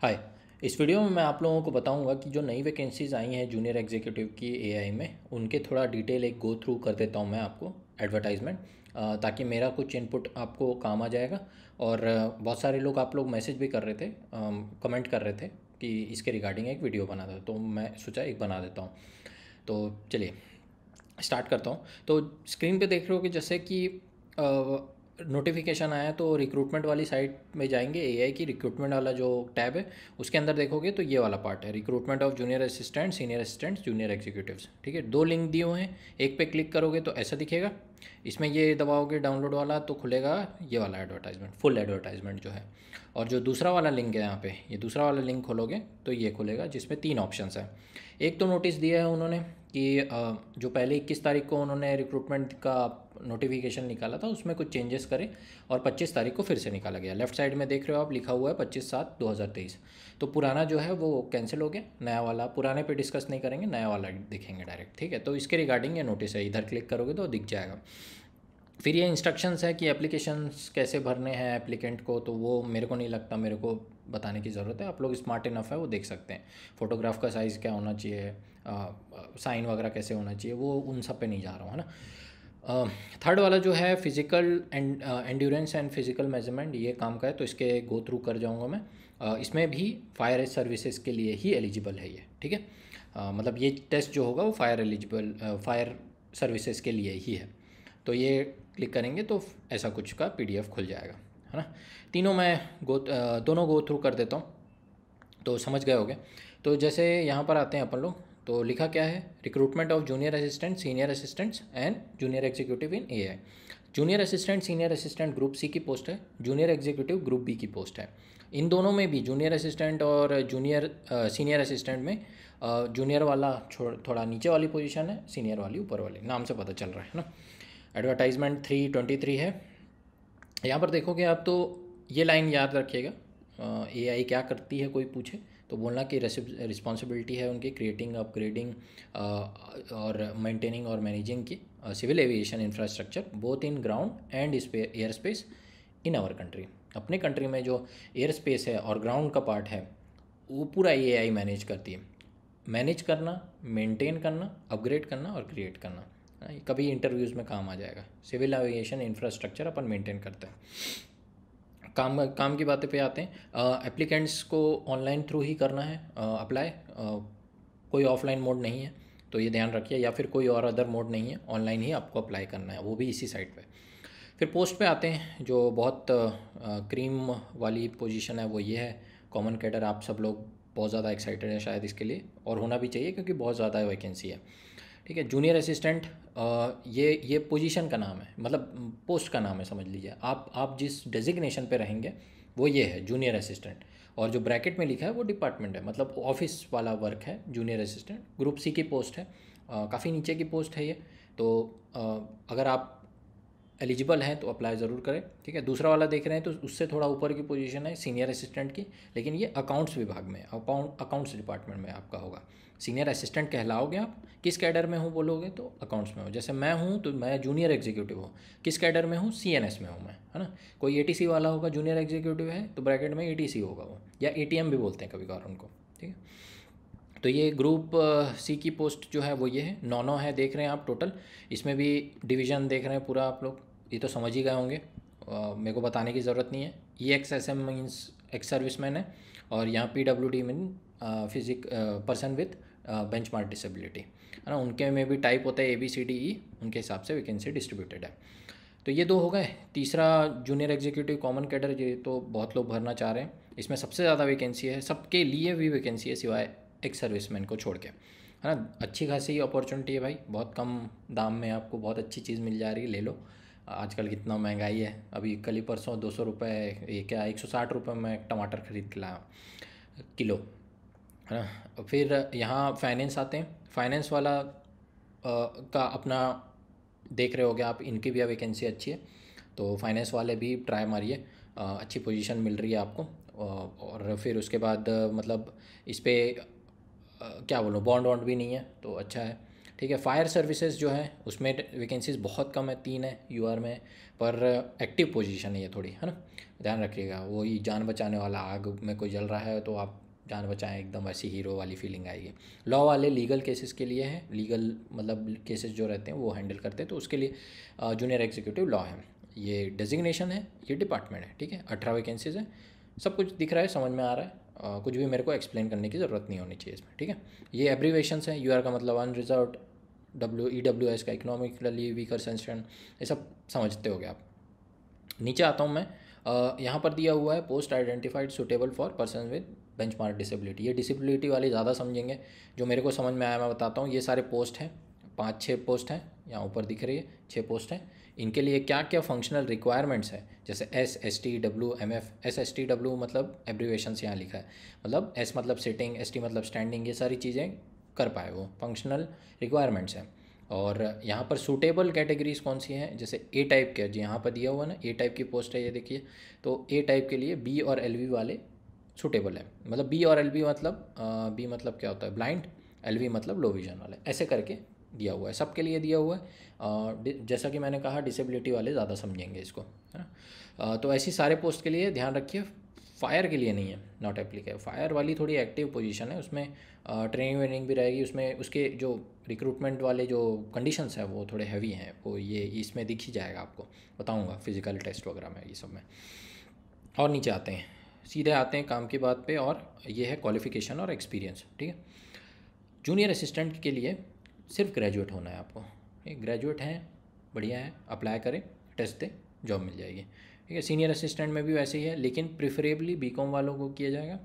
हाय इस वीडियो में मैं आप लोगों को बताऊंगा कि जो नई वैकेंसीज़ आई हैं जूनियर एग्जीक्यूटिव की एआई में उनके थोड़ा डिटेल एक गो थ्रू कर देता हूं मैं आपको एडवर्टाइजमेंट ताकि मेरा कुछ इनपुट आपको काम आ जाएगा और बहुत सारे लोग आप लोग मैसेज भी कर रहे थे कमेंट कर रहे थे कि इसके रिगार्डिंग एक वीडियो बना था तो मैं सोचा एक बना देता हूँ तो चलिए स्टार्ट करता हूँ तो स्क्रीन पर देख रहे हो कि जैसे कि नोटिफिकेशन आया तो रिक्रूटमेंट वाली साइट में जाएंगे एआई की रिक्रूटमेंट वाला जो टैब है उसके अंदर देखोगे तो ये वाला पार्ट है recruitment of junior assistant senior assistant junior executive ठीक है दो लिंक दिए हुए हैं एक पे क्लिक करोगे तो ऐसा दिखेगा इसमें ये दबाओगे डाउनलोड वाला तो खुलेगा ये वाला एडवर्टाइजमेंट फुल एडवर्टाइजमेंट जो है और जो दूसरा वाला लिंक है यहाँ पे ये दूसरा वाला लिंक खोलोगे तो ये खुलेगा जिसमें तीन ऑप्शन हैं एक तो नोटिस दिया है उन्होंने कि जो पहले 21 तारीख को उन्होंने रिक्रूटमेंट का नोटिफिकेशन निकाला था उसमें कुछ चेंजेस करें और 25 तारीख को फिर से निकाला गया लेफ्ट साइड में देख रहे हो आप लिखा हुआ है 25 सात 2023 तो पुराना जो है वो कैंसिल हो गया नया वाला पुराने पे डिस्कस नहीं करेंगे नया वाला देखेंगे डायरेक्ट ठीक है तो इसके रिगार्डिंग ये नोटिस है इधर क्लिक करोगे तो दिख जाएगा फिर ये इंस्ट्रक्शंस है कि एप्लीकेशन कैसे भरने हैं एप्लीकेंट को तो वो मेरे को नहीं लगता मेरे को बताने की ज़रूरत है आप लोग स्मार्ट इनफ है वो देख सकते हैं फोटोग्राफ का साइज़ क्या होना चाहिए साइन वगैरह कैसे होना चाहिए वो उन सब पे नहीं जा रहा हूँ है ना थर्ड वाला जो है physical and endurance and physical measurement ये काम का है तो इसके गो थ्रू कर जाऊँगा मैं uh, इसमें भी फायर सर्विसेज के लिए ही एलिजिबल है ये ठीक है uh, मतलब ये टेस्ट जो होगा वो फायर एलिजिबल फायर सर्विसेज के लिए ही है तो ये क्लिक करेंगे तो ऐसा कुछ का पी खुल जाएगा है ना तीनों मैं गो दोनों गो थ्रू कर देता हूँ तो समझ गए होगे तो जैसे यहाँ पर आते हैं अपन लोग तो लिखा क्या है recruitment of junior assistant senior assistants and junior executive in A I junior assistant senior assistant group C की पोस्ट है जूनियर एग्जीक्यूटिव ग्रुप बी की पोस्ट है इन दोनों में भी जूनियर असिस्टेंट और जूनियर सीनियर असिस्टेंट में जूनियर वाला थोड़ा नीचे वाली पोजीशन है सीनियर वाली ऊपर वाली नाम से पता चल रहा है ना एडवर्टाइजमेंट थ्री ट्वेंटी थ्री है यहाँ पर देखोगे आप तो ये लाइन याद रखिएगा ए आई क्या करती है कोई पूछे तो बोलना कि रिस्पॉन्सिबिलिटी है उनकी क्रिएटिंग अपग्रेडिंग uh, और मेंटेनिंग और मैनेजिंग की civil aviation infrastructure both in ground and air space in our country अपने कंट्री में जो एयर स्पेस है और ग्राउंड का पार्ट है वो पूरा ए मैनेज करती है मैनेज करना मेंटेन करना अपग्रेड करना और क्रिएट करना हाँ, कभी इंटरव्यूज़ में काम आ जाएगा सिविल एविएशन इंफ्रास्ट्रक्चर अपन मेंटेन करते हैं काम काम की बातें पे आते हैं एप्लीकेंट्स को ऑनलाइन थ्रू ही करना है अप्लाई कोई ऑफलाइन मोड नहीं है तो ये ध्यान रखिए या फिर कोई और अदर मोड नहीं है ऑनलाइन ही आपको अप्लाई करना है वो भी इसी साइट पे फिर पोस्ट पे आते हैं जो बहुत क्रीम वाली पोजीशन है वो ये है कॉमन कैडर आप सब लोग बहुत ज़्यादा एक्साइटेड हैं शायद इसके लिए और होना भी चाहिए क्योंकि बहुत ज़्यादा वैकेंसी है ठीक है जूनियर असिस्टेंट ये ये पोजीशन का नाम है मतलब पोस्ट का नाम है समझ लीजिए आप आप जिस डेजिग्नेशन पे रहेंगे वो ये है जूनियर असिस्टेंट और जो ब्रैकेट में लिखा है वो डिपार्टमेंट है मतलब ऑफिस वाला वर्क है जूनियर असिस्टेंट ग्रुप सी की पोस्ट है काफ़ी नीचे की पोस्ट है ये तो आ, अगर आप एलिजिबल हैं तो अप्लाई ज़रूर करें ठीक है दूसरा वाला देख रहे हैं तो उससे थोड़ा ऊपर की पोजीशन है सीनियर असिस्टेंट की लेकिन ये अकाउंट्स विभाग में अकाउंट अकाउंट्स डिपार्टमेंट में आपका होगा सीनियर असिस्टेंट कहलाओगे आप किस कैडर में हूँ बोलोगे तो अकाउंट्स में हो जैसे मैं हूँ तो मैं जूनियर एग्जीक्यूटिव हूँ किस कैडर में हूँ सी एन एस में हूँ मैं है ना कोई ए टी सी वाला होगा जूनियर एग्जीक्यूटिव है तो ब्रैकेट में ए टी सी होगा वो या ए टी एम भी बोलते हैं कभी कभार उनको ठीक है तो ये ग्रुप सी की पोस्ट जो है वो ये है नौ नौ है देख रहे हैं आप टोटल इसमें भी डिवीज़न देख रहे हैं पूरा आप लोग ये तो समझ ही गए होंगे मेरे को बताने की ज़रूरत नहीं है E X S M means ex service man है और यहाँ P W D mean physic person with bench mark disability है ना उनके में भी टाइप होता है A B C D E उनके हिसाब से वैकेंसी डिस्ट्रीब्यूटेड है तो ये दो हो गए तीसरा जूनियर एग्जीक्यूटिव कॉमन कैडर ये तो बहुत लोग भरना चाह रहे हैं इसमें सबसे ज़्यादा वैकेंसी है सबके लिए भी वैकेंसी है सिवाय एक सर्विसमैन को छोड़ के है ना अच्छी खासी अपॉर्चुनिटी है भाई बहुत कम दाम में आपको बहुत अच्छी चीज़ मिल जा रही है ले लो आजकल कितना महंगाई है अभी कल ही परसों दो सौ रुपये ये क्या एक सौ साठ रुपये में टमाटर खरीद के लाया किलो है ना फिर यहाँ फाइनेंस आते हैं फाइनेंस वाला आ, का अपना देख रहे हो गया आप इनकी भी वैकेंसी अच्छी है तो फाइनेंस वाले भी ट्राई मारिए अच्छी पोजीशन मिल रही है आपको और फिर उसके बाद मतलब इस पर क्या बोलूँ बॉन्ड वॉन्ड भी नहीं है तो अच्छा है ठीक है फायर सर्विसेज जो है उसमें वैकेंसीज बहुत कम है तीन है यू आर में पर एक्टिव पोजीशन है ये थोड़ी है ना ध्यान रखिएगा वही जान बचाने वाला आग में कोई जल रहा है तो आप जान बचाएं एकदम ऐसी हीरो वाली फीलिंग आएगी लॉ वाले लीगल केसेस के लिए हैं लीगल मतलब केसेस जो रहते हैं वो हैंडल करते हैं तो उसके लिए जूनियर एग्जीक्यूटिव लॉ है ये डेजिग्नेशन है ये डिपार्टमेंट है ठीक है अठारह वैकेंसीज हैं सब कुछ दिख रहा है समझ में आ रहा है आ, कुछ भी मेरे को एक्सप्लेन करने की ज़रूरत नहीं होनी चाहिए इसमें ठीक है ये एब्रीवेशन है यू का मतलब unreserve W E W S का इकोनॉमिकली वीकर सेंशन ये सब समझते गए आप नीचे आता हूँ मैं यहाँ पर दिया हुआ है post identified suitable for person with bench mark disability ये डिसेबिलिटी वाले ज़्यादा समझेंगे जो मेरे को समझ में आया मैं बताता हूँ ये सारे पोस्ट हैं पाँच छः पोस्ट हैं यहाँ ऊपर दिख रही है छः पोस्ट हैं इनके लिए क्या क्या फंक्शनल रिक्वायरमेंट्स हैं जैसे S S T W M F S S T W मतलब एब्रीवेशन से यहाँ लिखा है मतलब एस मतलब सिटिंग एस टी मतलब स्टैंडिंग ये सारी चीज़ें कर पाए वो फंक्शनल रिक्वायरमेंट्स हैं और यहाँ पर सूटेबल कैटेगरीज कौन सी हैं जैसे ए टाइप के जी यहाँ पर दिया हुआ ना ए टाइप की पोस्ट है ये देखिए तो ए टाइप के लिए बी और एल वाले सूटेबल है मतलब बी और एल बी मतलब बी मतलब क्या होता है ब्लाइंड एल बी मतलब लो विजन वाले ऐसे करके दिया हुआ है सबके लिए दिया हुआ है जैसा कि मैंने कहा डिसेबिलिटी वाले ज़्यादा समझेंगे इसको है ना तो ऐसी सारे पोस्ट के लिए ध्यान रखिए फायर के लिए नहीं है नॉट एप्लीकेबल फायर वाली थोड़ी एक्टिव पोजीशन है उसमें ट्रेनिंग वेनिंग भी रहेगी उसमें उसके जो रिक्रूटमेंट वाले जो कंडीशंस हैं वो थोड़े हैवी हैं वो ये इसमें दिख ही जाएगा आपको बताऊँगा फिजिकल टेस्ट वगैरह में ये सब में और नीचे आते हैं सीधे आते हैं काम की बात पे और ये है क्वालिफिकेशन और एक्सपीरियंस ठीक है जूनियर असिस्टेंट के लिए सिर्फ ग्रेजुएट होना है आपको ठीक ग्रेजुएट हैं बढ़िया है अप्लाई करें टेस्ट दें जॉब मिल जाएगी ठीक है सीनियर असिस्टेंट में भी वैसे ही है लेकिन प्रिफरेबली बी वालों को किया जाएगा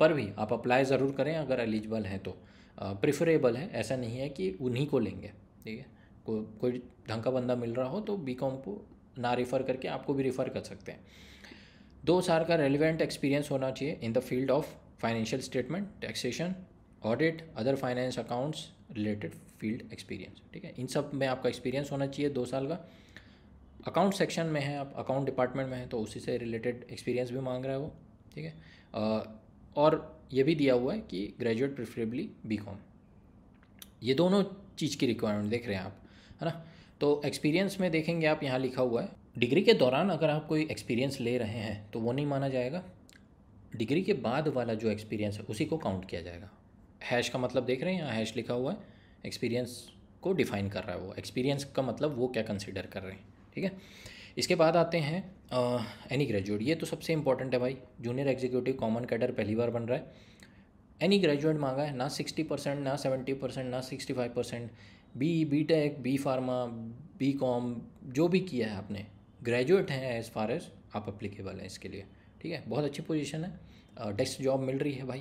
पर भी आप अप्लाई ज़रूर करें अगर एलिजिबल हैं तो प्रिफरेबल है ऐसा नहीं है कि उन्हीं को लेंगे ठीक है को, कोई ढंग का बंदा मिल रहा हो तो बी को ना रिफ़र करके आपको भी रिफ़र कर सकते हैं दो साल का रेलिवेंट एक्सपीरियंस होना चाहिए in the field of financial statement taxation audit other finance accounts related field experience ठीक है इन सब में आपका एक्सपीरियंस होना चाहिए दो साल का अकाउंट सेक्शन में है आप अकाउंट डिपार्टमेंट में है तो उसी से रिलेटेड एक्सपीरियंस भी मांग रहा है वो ठीक है uh, और ये भी दिया हुआ है कि ग्रेजुएट प्रिफरेबली बी कॉम ये दोनों चीज़ की रिक्वायरमेंट देख रहे हैं आप है ना तो एक्सपीरियंस में देखेंगे आप यहाँ लिखा हुआ है डिग्री के दौरान अगर आप कोई एक्सपीरियंस ले रहे हैं तो वो नहीं माना जाएगा डिग्री के बाद वाला जो एक्सपीरियंस है उसी को काउंट किया जाएगा हैश का मतलब देख रहे हैं यहाँ हैश लिखा हुआ है एक्सपीरियंस को डिफ़ाइन कर रहा है वो एक्सपीरियंस का मतलब वो क्या कंसिडर कर रहे हैं ठीक है इसके बाद आते हैं एनी ग्रेजुएट ये तो सबसे इंपॉर्टेंट है भाई जूनियर एग्जीक्यूटिव कॉमन कैडर पहली बार बन रहा है एनी ग्रेजुएट मांगा है ना सिक्सटी परसेंट ना सेवेंटी परसेंट ना sixty five percent B B tech B pharma B com जो भी किया है आपने ग्रेजुएट हैं एज़ फार एज़ आप अप्लीकेबल हैं इसके लिए ठीक है बहुत अच्छी पोजीशन है डेस्क जॉब मिल रही है भाई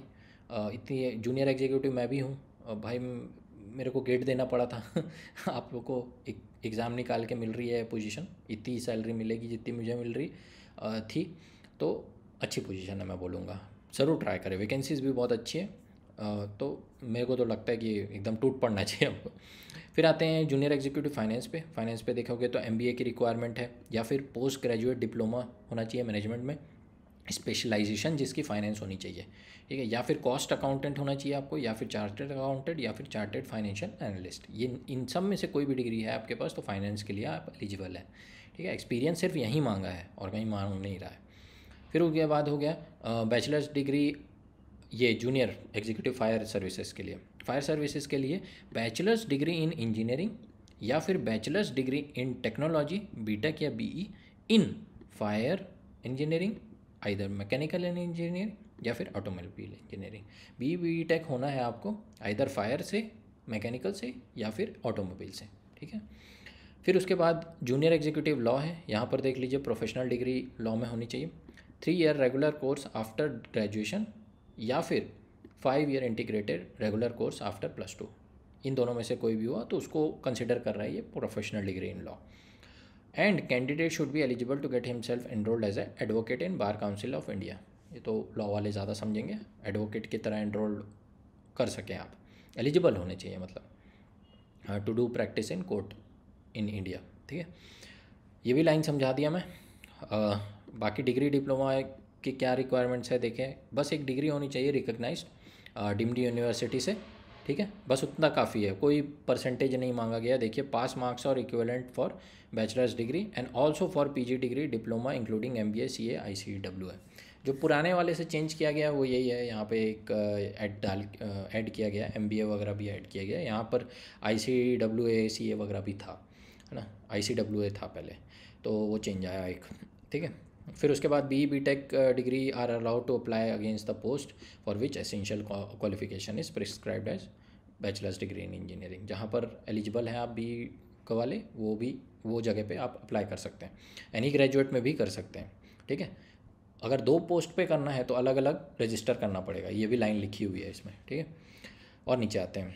इतनी जूनियर एग्जीक्यूटिव मैं भी हूँ भाई मेरे को गेट देना पड़ा था आप लोग को एग्ज़ाम निकाल के मिल रही है पोजीशन इतनी सैलरी मिलेगी जितनी मुझे मिल रही थी तो अच्छी पोजीशन है मैं बोलूँगा ज़रूर ट्राई करें वैकेंसीज़ भी बहुत अच्छी है तो मेरे को तो लगता है कि एकदम टूट पड़ना चाहिए आपको फिर आते हैं जूनियर एग्जीक्यूटिव फाइनेंस पे फाइनेंस पे देखोगे तो एम की रिक्वायरमेंट है या फिर पोस्ट ग्रेजुएट डिप्लोमा होना चाहिए मैनेजमेंट में स्पेशलाइजेशन जिसकी फाइनेंस होनी चाहिए ठीक है या फिर कॉस्ट अकाउंटेंट होना चाहिए आपको या फिर चार्टेड अकाउंटेंट या फिर चार्टेड फाइनेंशियल एनालिस्ट ये इन सब में से कोई भी डिग्री है आपके पास तो फाइनेंस के लिए आप एलिजिबल है ठीक है एक्सपीरियंस सिर्फ यहीं मांगा है और कहीं मांग नहीं रहा है फिर उसके बाद हो गया बैचलर्स डिग्री ये जूनियर एग्जीक्यूटिव फायर सर्विसेज के लिए फायर सर्विसेज के लिए बैचलर्स डिग्री इन इंजीनियरिंग या फिर bachelor's degree in technology BTech या BE in fire engineering either mechanical and engineering या फिर automobile engineering B B tech होना है आपको आइधर फायर से मैकेनिकल से या फिर ऑटोमोबाइल से ठीक है फिर उसके बाद जूनियर एग्जीक्यूटिव लॉ है यहाँ पर देख लीजिए प्रोफेशनल डिग्री लॉ में होनी चाहिए three year regular course after graduation या फिर five year integrated regular course after plus two इन दोनों में से कोई भी हुआ तो उसको कंसिडर कर रहा है ये professional degree in law and candidate should be eligible to get himself enrolled as a advocate in bar council of India ये तो लॉ वाले ज़्यादा समझेंगे एडवोकेट की तरह एनरोल्ड कर सकें आप एलिजिबल होने चाहिए मतलब to do practice in court in India ठीक है ये भी लाइन समझा दिया मैं आ, बाकी डिग्री डिप्लोमा कि क्या रिक्वायरमेंट्स है देखें बस एक डिग्री होनी चाहिए रिकग्नाइज डिम्डी यूनिवर्सिटी से ठीक है बस उतना काफ़ी है कोई परसेंटेज नहीं मांगा गया देखिए पास मार्क्स और equivalent for bachelor's degree and also for PG degree diploma including M B A C A I C W है जो पुराने वाले से चेंज किया गया वो यही है यहाँ पे एक ऐड डाल ऐड किया गया एम बी ए वगैरह भी ऐड किया गया यहाँ पर आई सी डब्ल्यू ए सी ए वगैरह भी था है ना आई सी डब्ल्यू ए था पहले तो वो चेंज आया एक ठीक है फिर उसके बाद B B tech degree are allowed to apply against the post for which essential qualification is prescribed as bachelor's degree in engineering जहाँ पर एलिजिबल हैं आप बी का वाले वो भी वो जगह पे आप अप्लाई कर सकते हैं एनी ग्रेजुएट में भी कर सकते हैं ठीक है अगर दो पोस्ट पे करना है तो अलग अलग रजिस्टर करना पड़ेगा ये भी लाइन लिखी हुई है इसमें ठीक है और नीचे आते हैं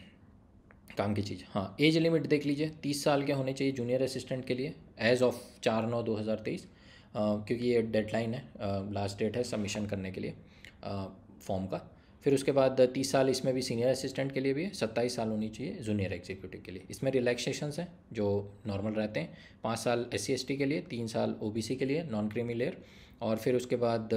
काम की चीज़ हाँ एज लिमिट देख लीजिए तीस साल के होने चाहिए जूनियर असिस्टेंट के लिए एज ऑफ चार नौ दो हज़ार तेईस क्योंकि ये डेडलाइन है लास्ट डेट है सबमिशन करने के लिए फॉर्म का फिर उसके बाद तीस साल इसमें भी सीनियर असिस्टेंट के लिए भी है सत्ताईस साल होनी चाहिए जूनियर एग्जीक्यूटिव के लिए इसमें रिलैक्सेशन हैं जो नॉर्मल रहते हैं पाँच साल एस सी के लिए तीन साल ओ के लिए नॉन क्रीमी लेयर और फिर उसके बाद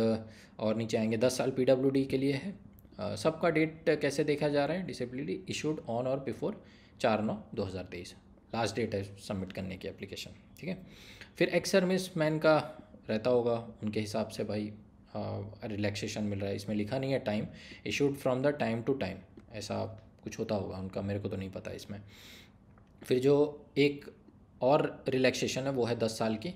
और नीचे आएंगे दस साल पी के लिए है सबका डेट कैसे देखा जा रहा है disability issued on or before चार नौ दो हज़ार तेईस लास्ट डेट है सबमिट करने की एप्लीकेशन ठीक है फिर एक्स सर्विस मैन का रहता होगा उनके हिसाब से भाई रिलैक्सेशन मिल रहा है इसमें लिखा नहीं है time issued from the time to time ऐसा कुछ होता होगा उनका मेरे को तो नहीं पता इसमें फिर जो एक और रिलैक्सेशन है वो है दस साल की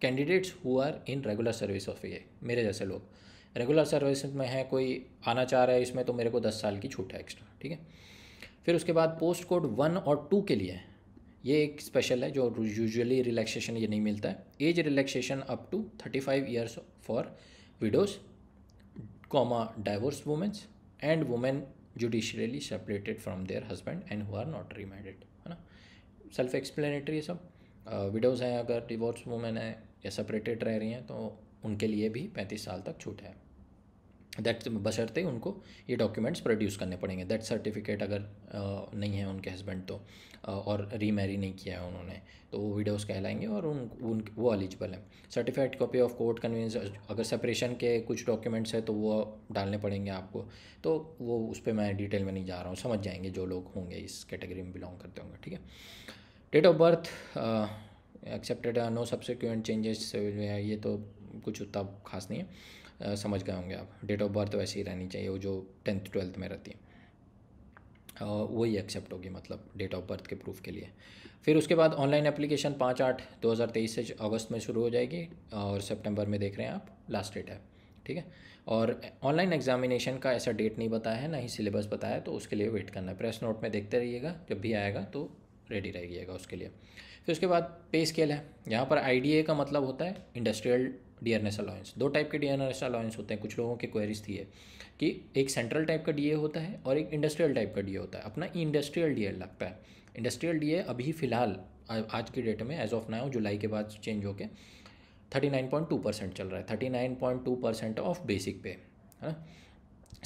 candidates who are in regular service of ये मेरे जैसे लोग रेगुलर सर्विस में है कोई आना चाह रहा है इसमें तो मेरे को दस साल की छूट है एक्स्ट्रा ठीक है फिर उसके बाद पोस्ट कोड वन और टू के लिए है ये एक स्पेशल है जो यूजुअली रिलैक्सेशन ये नहीं मिलता है age relaxation up to thirty five years for widows comma divorce womens and women judicially separated from their husband and who are not remarried है ना सेल्फ एक्सप्लेनेटरी सब विडोज़ uh, हैं अगर डिवोर्स वुमेन हैं या सेपरेटेड रह रही हैं तो उनके लिए भी पैंतीस साल तक छूट है दैट बशर्ते उनको ये डॉक्यूमेंट्स प्रोड्यूस करने पड़ेंगे दैट सर्टिफिकेट अगर नहीं है उनके हस्बैंड तो और रीमैरी नहीं किया है उन्होंने तो वो विडोज़ कहलाएंगे और उन, उन वो एलिजिबल हैं certified copy of court convince अगर सेपरेशन के कुछ डॉक्यूमेंट्स हैं तो वो डालने पड़ेंगे आपको तो वो उस पर मैं डिटेल में नहीं जा रहा हूँ समझ जाएंगे जो लोग होंगे इस कैटेगरी में बिलोंग करते होंगे ठीक है date of birth accepted no subsequent changes ये तो कुछ उतना खास नहीं है समझ गए होंगे आप डेट ऑफ बर्थ वैसे ही रहनी चाहिए वो जो टेंथ ट्वेल्थ में रहती है वही एक्सेप्ट होगी मतलब डेट ऑफ बर्थ के प्रूफ के लिए फिर उसके बाद ऑनलाइन एप्लीकेशन पाँच आठ दो हज़ार तेईस से अगस्त में शुरू हो जाएगी और सितंबर में देख रहे हैं आप लास्ट डेट है ठीक है और ऑनलाइन एग्जामिनेशन का ऐसा डेट नहीं बताया है ना ही सिलेबस बताया तो उसके लिए वेट करना है प्रेस नोट में देखते रहिएगा जब भी आएगा तो रेडी रहिएगा उसके लिए फिर उसके बाद पे स्केल है यहाँ पर आई का मतलब होता है industrial D N S allowance दो टाइप के डी एन एस अलाउंस होते हैं कुछ लोगों के क्वेरीज थी है कि एक सेंट्रल टाइप का डी ए होता है और एक इंडस्ट्रियल टाइप का डी ए होता है अपना इंडस्ट्रियल डी ए लगता है इंडस्ट्रियल डी ए अभी फ़िलहाल आज की डेट में एज ऑफ नाउ जुलाई के बाद चेंज होकर thirty nine point two percent चल रहा है thirty nine point two percent of basic pay है ना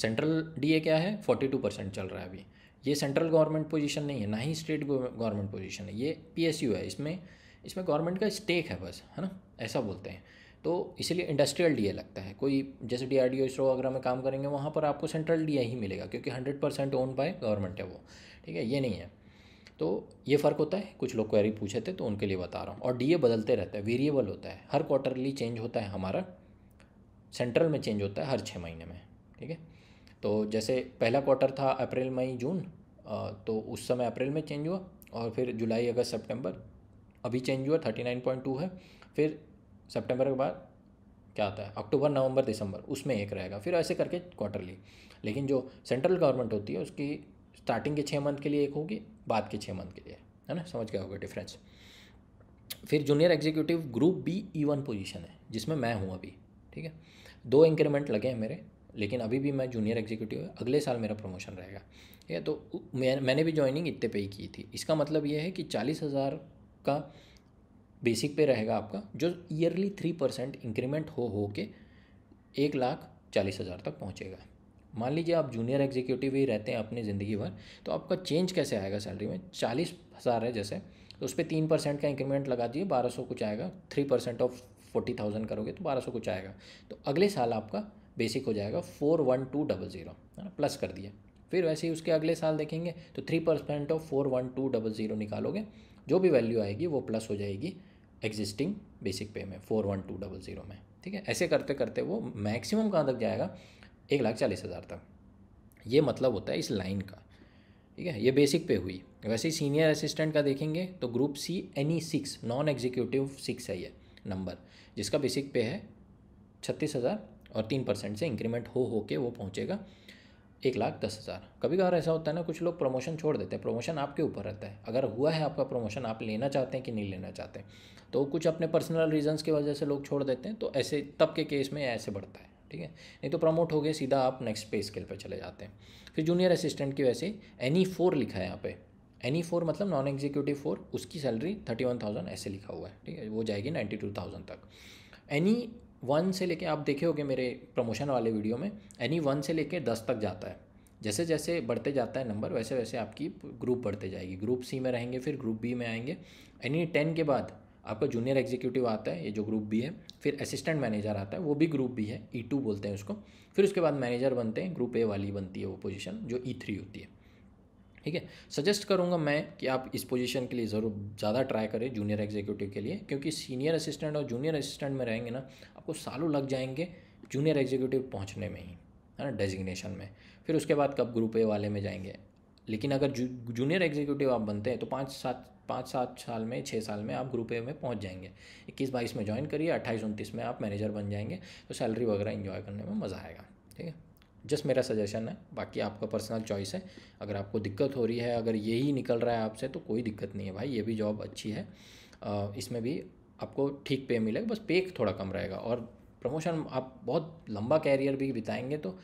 सेंट्रल डी क्या है फोर्टी टू परसेंट चल रहा है अभी ये सेंट्रल गवर्नमेंट पोजीशन नहीं है ना ही स्टेट गवर्नमेंट पोजीशन है ये पीएसयू है इसमें इसमें गवर्नमेंट का स्टेक है बस है ना ऐसा बोलते हैं तो इसलिए इंडस्ट्रियल डीए लगता है कोई जैसे D R D O ISRO वगैरह में काम करेंगे वहाँ पर आपको सेंट्रल डीए ही मिलेगा क्योंकि hundred percent own by government है वो ठीक है ये नहीं है तो ये फ़र्क होता है कुछ लोग क्वेरी पूछे थे तो उनके लिए बता रहा हूँ और डी बदलते रहता है वेरिएबल होता है हर क्वार्टरली चेंज होता है हमारा सेंट्रल में चेंज होता है हर छः महीने में ठीक है तो जैसे पहला क्वार्टर था अप्रैल मई जून तो उस समय अप्रैल में चेंज हुआ और फिर जुलाई अगस्त सितंबर अभी चेंज हुआ थर्टी नाइन पॉइंट टू है फिर सेप्टेम्बर के बाद क्या आता है अक्टूबर नवंबर दिसंबर उसमें एक रहेगा फिर ऐसे करके क्वार्टरली लेकिन जो सेंट्रल गवर्नमेंट होती है उसकी स्टार्टिंग के छः मंथ के लिए एक होगी बाद के छः मंथ के लिए है ना समझ गया होगा डिफरेंस फिर junior executive group B E one position है जिसमें मैं हूँ अभी ठीक है दो इंक्रीमेंट लगे हैं मेरे लेकिन अभी भी मैं जूनियर एग्जीक्यूटिव है अगले साल मेरा प्रमोशन रहेगा ठीक है तो मैं मैंने भी ज्वाइनिंग इतने पे ही की थी इसका मतलब ये है कि चालीस हज़ार का बेसिक पे रहेगा आपका जो ईयरली थ्री परसेंट इंक्रीमेंट हो हो के एक लाख चालीस हज़ार तक पहुँचेगा मान लीजिए आप जूनियर एग्जीक्यूटिव ही रहते हैं अपनी ज़िंदगी भर तो आपका चेंज कैसे आएगा सैलरी में चालीस हज़ार है जैसे तो उस पर तीन परसेंट का इंक्रीमेंट लगा दिए बारह सौ कुछ आएगा three percent of forty thousand करोगे तो बारह सौ कुछ आएगा तो अगले साल आपका बेसिक हो जाएगा four one two double zero है ना प्लस कर दिए फिर वैसे ही उसके अगले साल देखेंगे तो three percent of four one two double zero निकालोगे जो भी वैल्यू आएगी वो प्लस हो जाएगी एग्जिस्टिंग बेसिक पे में four one two double zero में ठीक है ऐसे करते करते वो मैक्सिमम कहाँ तक जाएगा एक लाख चालीस हज़ार तक ये मतलब होता है इस लाइन का ठीक है ये बेसिक पे हुई वैसे ही सीनियर असिस्टेंट का देखेंगे तो group C NE six non executive six है ये नंबर जिसका बेसिक पे है छत्तीस हज़ार और तीन परसेंट से इंक्रीमेंट हो हो के वो पहुँचेगा एक लाख दस हज़ार कभी कभार ऐसा होता है ना कुछ लोग प्रमोशन छोड़ देते हैं प्रमोशन आपके ऊपर रहता है अगर हुआ है आपका प्रमोशन आप लेना चाहते हैं कि नहीं लेना चाहते तो कुछ अपने पर्सनल रीजंस की वजह से लोग छोड़ देते हैं तो ऐसे तब के केस में ऐसे बढ़ता है ठीक है नहीं तो प्रमोट हो गए सीधा आप नेक्स्ट पे स्केल पर चले जाते हैं फिर जूनियर असिस्टेंट की वैसे एनी फोर लिखा है यहाँ पे एनी फोर मतलब नॉन एग्जीक्यूटिव फोर उसकी सैलरी थर्टी वन थाउजेंड ऐसे लिखा हुआ है ठीक है वो जाएगी नाइन्टी टू थाउजेंड तक एनी वन से लेके आप देखे होगे मेरे प्रमोशन वाले वीडियो में एनी वन से लेके दस तक जाता है जैसे जैसे बढ़ते जाता है नंबर वैसे वैसे आपकी ग्रुप बढ़ते जाएगी ग्रुप सी में रहेंगे फिर ग्रुप बी में आएंगे एनी टेन के बाद आपका जूनियर एग्जीक्यूटिव आता है ये जो ग्रुप बी है फिर असिस्टेंट मैनेजर आता है वो भी ग्रुप बी है ई e टू बोलते हैं उसको फिर उसके बाद मैनेजर बनते हैं ग्रुप ए वाली बनती है वो पोजीशन जो ई e थ्री होती है ठीक है सजेस्ट करूंगा मैं कि आप इस पोजीशन के लिए ज़रूर ज़्यादा ट्राई करें जूनियर एग्जीक्यूटिव के लिए क्योंकि सीनियर असिस्टेंट और जूनियर असिस्टेंट में रहेंगे ना आपको सालों लग जाएंगे जूनियर एग्जीक्यूटिव पहुँचने में ही है ना डेजिग्नेशन में फिर उसके बाद कब ग्रुप ए वाले में जाएंगे लेकिन अगर जू, जूनियर एग्जीक्यूटिव आप बनते हैं तो पाँच सात पाँच सात साल में छः साल में आप ग्रुप ए में पहुंच जाएंगे इक्कीस बाईस में ज्वाइन करिए अट्ठाईस उनतीस में आप मैनेजर बन जाएंगे तो सैलरी वगैरह इन्जॉय करने में मज़ा आएगा ठीक है जस्ट मेरा सजेशन है बाकी आपका पर्सनल चॉइस है अगर आपको दिक्कत हो रही है अगर यही निकल रहा है आपसे तो कोई दिक्कत नहीं है भाई ये भी जॉब अच्छी है इसमें भी आपको ठीक पे मिलेगा बस पे थोड़ा कम रहेगा और प्रमोशन आप बहुत लंबा कैरियर भी बिताएंगे तो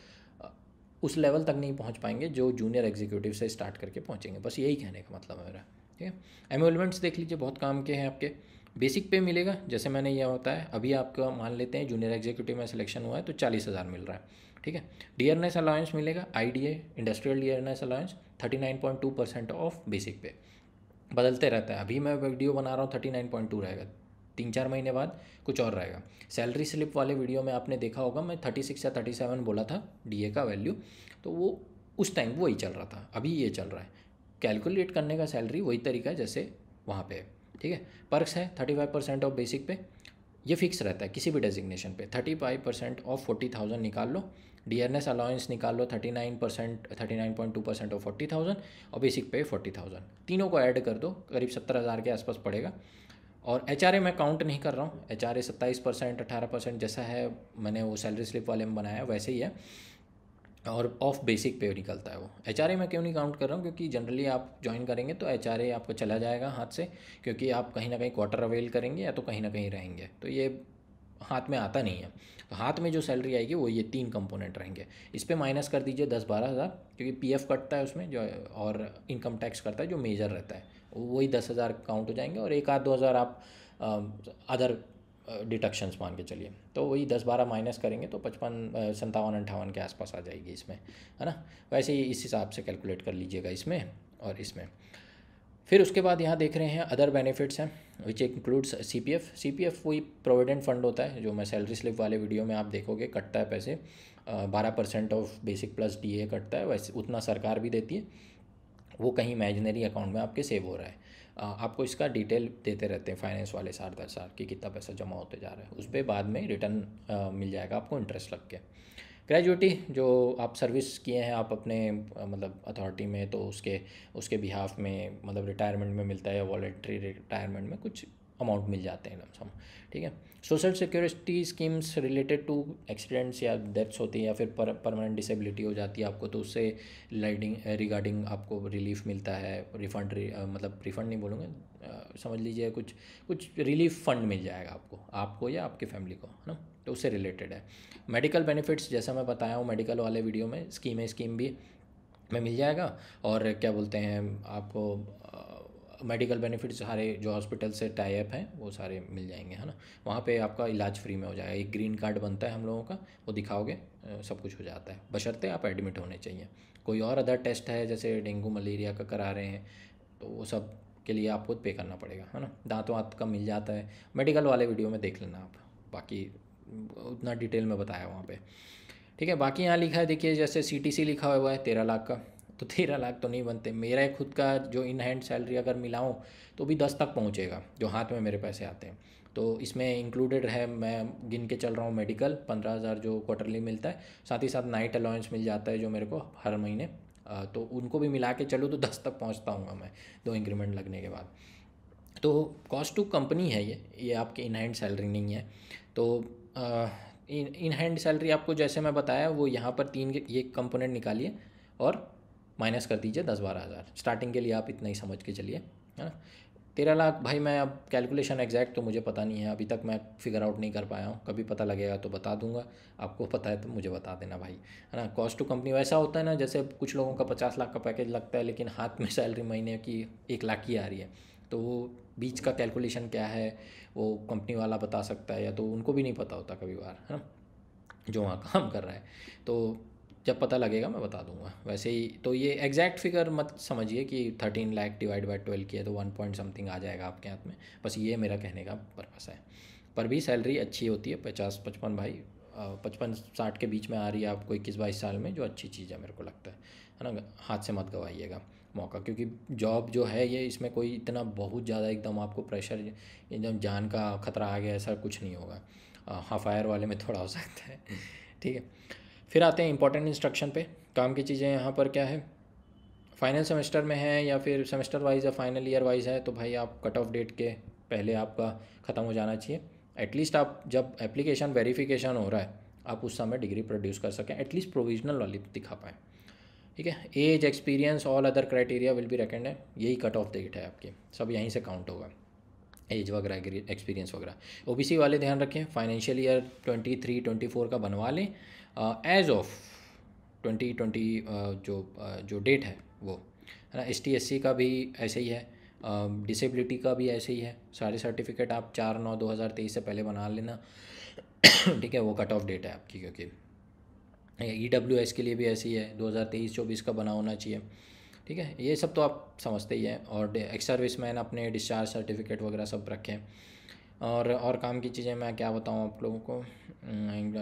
उस लेवल तक नहीं पहुंच पाएंगे जो जूनियर एग्जीक्यूटिव से स्टार्ट करके पहुंचेंगे बस यही कहने का मतलब है मेरा ठीक है एमोलमेंट्स देख लीजिए बहुत काम के हैं आपके बेसिक पे मिलेगा जैसे मैंने यह होता है अभी आपका मान लेते हैं जूनियर एग्जीक्यूटिव में सिलेक्शन हुआ है तो चालीस हज़ार मिल रहा है ठीक है डीआरनेस अलाउंस मिलेगा a industrial dearness allowance thirty nine point two percent of basic pay बदलते रहता है अभी मैं वीडियो बना रहा हूँ थर्टी नाइन पॉइंट टू रहेगा तीन चार महीने बाद कुछ और रहेगा सैलरी स्लिप वाले वीडियो में आपने देखा होगा मैं थर्टी सिक्स या थर्टी सेवन बोला था डीए का वैल्यू तो वो उस टाइम वही चल रहा था अभी ये चल रहा है कैलकुलेट करने का सैलरी वही तरीका है जैसे वहाँ पे ठीक है पर्क्स है thirty five percent of basic pay ये फिक्स रहता है किसी भी डेजिग्नेशन पे thirty five percent of forty thousand निकाल लो डी एन एस अलाउंस निकाल लो thirty nine percent thirty nine point two percent of forty thousand और बेसिक पे फोर्टी थाउजेंड तीनों को ऐड कर दो करीब सत्तर हज़ार के आसपास पड़ेगा और एच मैं काउंट नहीं कर रहा हूँ एच आर ए सत्ताईस परसेंट अठारह परसेंट जैसा है मैंने वो सैलरी स्लिप वाले में बनाया वैसे ही है और ऑफ बेसिक पे निकलता है वो एच मैं क्यों नहीं काउंट कर रहा हूँ क्योंकि जनरली आप ज्वाइन करेंगे तो एच आपको चला जाएगा हाथ से क्योंकि आप कहीं ना कहीं क्वार्टर अवेल करेंगे या तो कहीं ना कहीं रहेंगे तो ये हाथ में आता नहीं है तो हाथ में जो सैलरी आएगी वो ये तीन कंपोनेंट रहेंगे इस पर माइनस कर दीजिए दस बारह हज़ार क्योंकि एफ कटता है उसमें जो और इनकम टैक्स करता है जो मेजर रहता है वही दस हज़ार काउंट हो जाएंगे और एक आध दो हज़ार आप अदर डिटक्शंस मान के चलिए तो वही दस बारह माइनस करेंगे तो पचपन संतावन अंठावन के आसपास आ जाएगी इसमें है ना वैसे ही इस हिसाब से कैलकुलेट कर लीजिएगा इसमें और इसमें फिर उसके बाद यहाँ देख रहे हैं अदर बेनिफिट्स हैं which includes C P F C P F वही प्रोविडेंट फंड होता है जो मैं सैलरी स्लिप वाले वीडियो में आप देखोगे कटता है पैसे बारह percent of basic plus D A कटता है वैसे उतना सरकार भी देती है वो कहीं इमेजनरी अकाउंट में आपके सेव हो रहा है आपको इसका डिटेल देते रहते हैं फाइनेंस वाले साल दर साल कि कितना पैसा जमा होते जा रहा है उस पर बाद में रिटर्न मिल जाएगा आपको इंटरेस्ट लग के ग्रेजुएटी जो आप सर्विस किए हैं आप अपने मतलब अथॉरिटी में तो उसके उसके बिहाफ में मतलब रिटायरमेंट में मिलता है या वॉल्ट्री रिटायरमेंट में कुछ अमाउंट मिल जाते हैं लमसम ठीक है social security schemes related to accidents या डेथ्स होती है या फिर पर, परमानेंट डिसेबिलिटी हो जाती है आपको तो उससे लाइडिंग रिगार्डिंग आपको रिलीफ मिलता है रिफंड मतलब रिफंड नहीं बोलूँगा समझ लीजिए कुछ कुछ रिलीफ फंड मिल जाएगा आपको आपको या आपकी फैमिली को है ना तो उससे रिलेटेड है मेडिकल बेनिफिट्स जैसा मैं बताया हूँ मेडिकल वाले वीडियो में स्कीम है स्कीम भी में मिल जाएगा और क्या बोलते हैं आपको मेडिकल बेनिफिट सारे जो हॉस्पिटल से टाइप हैं वो सारे मिल जाएंगे है ना वहाँ पे आपका इलाज फ्री में हो जाएगा एक ग्रीन कार्ड बनता है हम लोगों का वो दिखाओगे सब कुछ हो जाता है बशर्ते आप एडमिट होने चाहिए कोई और अदर टेस्ट है जैसे डेंगू मलेरिया का करा रहे हैं तो वो सब के लिए आपको पे करना पड़ेगा है ना दाँत वाँत का मिल जाता है मेडिकल वाले वीडियो में देख लेना आप बाकी उतना डिटेल में बताया वहाँ पर ठीक है बाकी यहाँ लिखा है देखिए जैसे सी लिखा हुआ है तेरह लाख का तो तेरह लाख तो नहीं बनते मेरा खुद का जो इन हैंड सैलरी अगर मिलाऊँ तो भी दस तक पहुँचेगा जो हाथ में मेरे पैसे आते हैं तो इसमें इंक्लूडेड है मैं गिन के चल रहा हूँ मेडिकल पंद्रह हज़ार जो क्वार्टरली मिलता है साथ ही साथ नाइट अलाउंस मिल जाता है जो मेरे को हर महीने तो उनको भी मिला के चलो तो दस तक पहुँचता हूँ मैं दो इंक्रीमेंट लगने के बाद तो कॉस्ट टू कंपनी है ये ये आपकी इन हैंड सैलरी नहीं है तो इन इन हैंड सैलरी आपको जैसे मैं बताया वो यहाँ पर तीन ये कंपोनेंट निकालिए और माइनस कर दीजिए दस बारह हज़ार स्टार्टिंग के लिए आप इतना ही समझ के चलिए है ना तेरह लाख भाई मैं अब कैलकुलेशन एग्जैक्ट तो मुझे पता नहीं है अभी तक मैं फिगर आउट नहीं कर पाया हूँ कभी पता लगेगा तो बता दूंगा आपको पता है तो मुझे बता देना भाई है ना कॉस्ट टू कंपनी वैसा होता है ना जैसे कुछ लोगों का पचास लाख का पैकेज लगता है लेकिन हाथ में सैलरी महीने की एक लाख की आ रही है तो वो बीच का कैलकुलेशन क्या है वो कंपनी वाला बता सकता है या तो उनको भी नहीं पता होता कभी बार है ना जो वहाँ काम कर रहा है तो जब पता लगेगा मैं बता दूंगा वैसे ही तो ये एग्जैक्ट फिगर मत समझिए कि thirteen lakh divide by twelve किया तो वन पॉइंट समथिंग आ जाएगा आपके हाथ में बस ये मेरा कहने का पर्पस है पर भी सैलरी अच्छी होती है पचास पचपन भाई पचपन साठ के बीच में आ रही है आपको इक्कीस बाईस साल में जो अच्छी चीज़ है मेरे को लगता है है ना हाथ से मत गवाइएगा मौका क्योंकि जॉब जो है ये इसमें कोई इतना बहुत ज़्यादा एकदम आपको प्रेशर एकदम जान का खतरा आ गया ऐसा कुछ नहीं होगा हाँ फायर वाले में थोड़ा हो सकता है ठीक है फिर आते हैं इंपॉर्टेंट इंस्ट्रक्शन पे काम की चीज़ें यहाँ पर क्या है फाइनल सेमेस्टर में है या फिर सेमेस्टर वाइज या फाइनल ईयर वाइज है तो भाई आप कट ऑफ डेट के पहले आपका ख़त्म हो जाना चाहिए एटलीस्ट आप जब एप्लीकेशन वेरिफिकेशन हो रहा है आप उस समय डिग्री प्रोड्यूस कर सकें एटलीस्ट प्रोविजनल वाली दिखा पाएँ ठीक है as experience all other criteria will be है यही कट ऑफ डेट है आपके सब यहीं से काउंट होगा एज वगैरह एक्सपीरियंस वगैरह ओबीसी वाले ध्यान रखें financial year twenty three twenty four का बनवा लें एज ऑफ ट्वेंटी ट्वेंटी जो uh, जो डेट है वो है ना एस टी एस सी का भी ऐसे ही है डिसेबिलिटी um, uh, का भी ऐसे ही है सारे सर्टिफिकेट आप चार नौ दो हज़ार तेईस से पहले बना लेना ठीक है वो कट ऑफ डेट है आपकी क्योंकि ई डब्ल्यू एस के लिए भी ऐसे ही है दो हज़ार तेईस चौबीस का बना होना चाहिए ठीक है ये सब तो आप समझते ही हैं और एक्स सर्विस मैन अपने डिस्चार्ज सर्टिफिकेट वगैरह सब रखें और और काम की चीज़ें मैं क्या बताऊँ आप लोगों को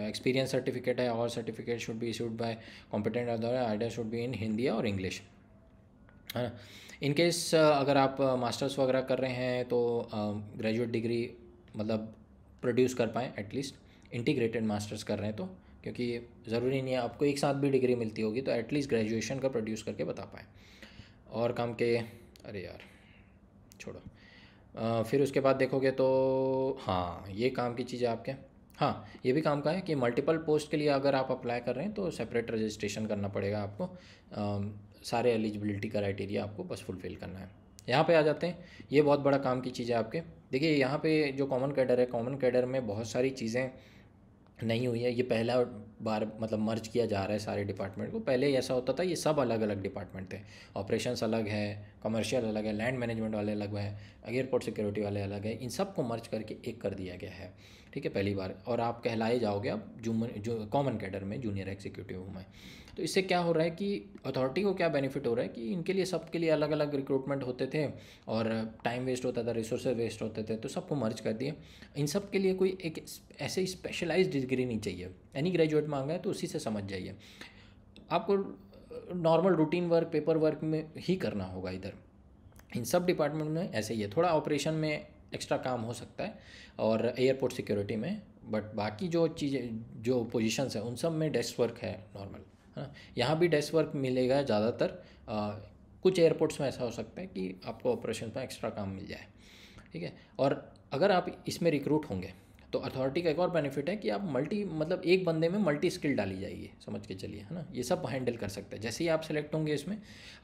एक्सपीरियंस हम्म, सर्टिफिकेट है और certificate should be issued by competent authority should be in Hindi और इंग्लिश है ना इन केस अगर आप मास्टर्स वगैरह कर रहे हैं तो ग्रेजुएट डिग्री मतलब प्रोड्यूस कर पाएँ एटलीस्ट इंटीग्रेटेड मास्टर्स कर रहे हैं तो क्योंकि ज़रूरी नहीं है आपको एक साथ भी डिग्री मिलती होगी तो एटलीस्ट ग्रेजुएशन का प्रोड्यूस करके बता पाएँ और काम के अरे यार छोड़ो फिर उसके बाद देखोगे तो हाँ ये काम की चीज़ है आपके हाँ ये भी काम का है कि मल्टीपल पोस्ट के लिए अगर आप अप्लाई कर रहे हैं तो सेपरेट रजिस्ट्रेशन करना पड़ेगा आपको आ, सारे एलिजिबिलिटी क्राइटेरिया आपको बस फुलफ़िल करना है यहाँ पे आ जाते हैं ये बहुत बड़ा काम की चीज़ है आपके देखिए यहाँ पे जो कॉमन कैडर है कॉमन कैडर में बहुत सारी चीज़ें नहीं हुई है ये पहला बार मतलब मर्ज किया जा रहा है सारे डिपार्टमेंट को पहले ऐसा होता था ये सब अलग अलग डिपार्टमेंट थे ऑपरेशंस अलग है कमर्शियल अलग है लैंड मैनेजमेंट वाले अलग है एयरपोर्ट सिक्योरिटी वाले अलग है इन सब को मर्ज करके एक कर दिया गया है ठीक है पहली बार और आप कहलाए जाओगे अब जूमन जो कॉमन कैडर में जूनियर एग्जीक्यूटिव में तो इससे क्या हो रहा है कि अथॉरिटी को क्या बेनिफिट हो रहा है कि इनके लिए सबके लिए अलग अलग रिक्रूटमेंट होते थे और टाइम वेस्ट होता था रिसोर्स वेस्ट होते थे तो सबको मर्ज कर दिए इन सब के लिए कोई एक ऐसे स्पेशलाइज डिग्री नहीं चाहिए एनी ग्रेजुएट मांगा है तो उसी से समझ जाइए आपको normal routine work paper work में ही करना होगा इधर इन सब डिपार्टमेंट में ऐसे ही है थोड़ा ऑपरेशन में एक्स्ट्रा काम हो सकता है और एयरपोर्ट सिक्योरिटी में बट बाकी जो चीज़ें जो पोजिशन हैं उन सब में डेस्क वर्क है नॉर्मल है हाँ, ना यहाँ भी डेस्क वर्क मिलेगा ज़्यादातर कुछ एयरपोर्ट्स में ऐसा हो सकता है कि आपको ऑपरेशन में एक्स्ट्रा काम मिल जाए ठीक है और अगर आप इसमें रिक्रूट होंगे तो अथॉरिटी का एक और बेनिफिट है कि आप मल्टी मतलब एक बंदे में मल्टी स्किल डाली जाएगी समझ के चलिए है ना ये सब हैंडल कर सकते हैं जैसे ही आप सेलेक्ट होंगे इसमें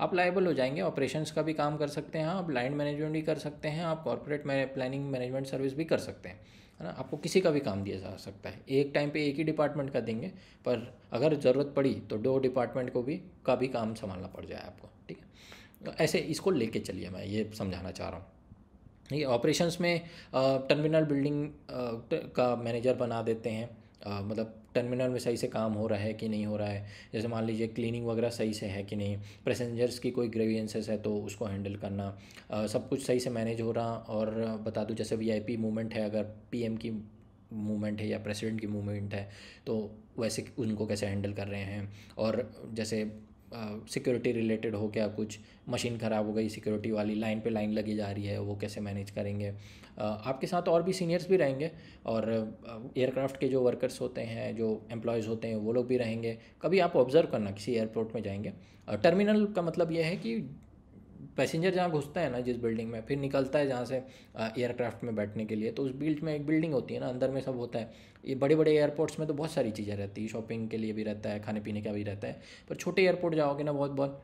आप लाइबल हो जाएंगे ऑपरेशंस का भी काम कर सकते हैं आप लाइन मैनेजमेंट भी कर सकते हैं आप कॉरपोरेट प्लानिंग मैनेजमेंट सर्विस भी कर सकते हैं है ना आपको किसी का भी काम दिया जा सकता है एक टाइम पे एक ही डिपार्टमेंट का देंगे पर अगर ज़रूरत पड़ी तो दो डिपार्टमेंट को भी का भी काम संभालना पड़ जाए आपको ठीक है तो ऐसे इसको लेके चलिए मैं ये समझाना चाह रहा हूँ ये ऑपरेशंस में टर्मिनल बिल्डिंग का मैनेजर बना देते हैं मतलब टर्मिनल में सही से काम हो रहा है कि नहीं हो रहा है जैसे मान लीजिए क्लीनिंग वगैरह सही से है कि नहीं पैसेंजर्स की कोई ग्रेवियंसेस है तो उसको हैंडल करना आ, सब कुछ सही से मैनेज हो रहा और बता दूँ जैसे वीआईपी मूवमेंट है अगर पीएम की मूवमेंट है या प्रेसिडेंट की मूवमेंट है तो वैसे उनको कैसे हैंडल कर रहे हैं और जैसे सिक्योरिटी रिलेटेड हो गया कुछ मशीन ख़राब हो गई सिक्योरिटी वाली लाइन पे लाइन लगी जा रही है वो कैसे मैनेज करेंगे uh, आपके साथ और भी सीनियर्स भी रहेंगे और एयरक्राफ्ट uh, के जो वर्कर्स होते हैं जो एम्प्लॉयज़ होते हैं वो लोग भी रहेंगे कभी आप ऑब्ज़र्व करना किसी एयरपोर्ट में जाएंगे टर्मिनल का मतलब ये है कि पैसेंजर जहाँ घुसता है ना जिस बिल्डिंग में फिर निकलता है जहाँ से एयरक्राफ्ट में बैठने के लिए तो उस बिल्ड में एक बिल्डिंग होती है ना अंदर में सब होता है ये बड़े बड़े एयरपोर्ट्स में तो बहुत सारी चीज़ें रहती है शॉपिंग के लिए भी रहता है खाने पीने का भी रहता है पर छोटे एयरपोर्ट जाओगे ना बहुत बहुत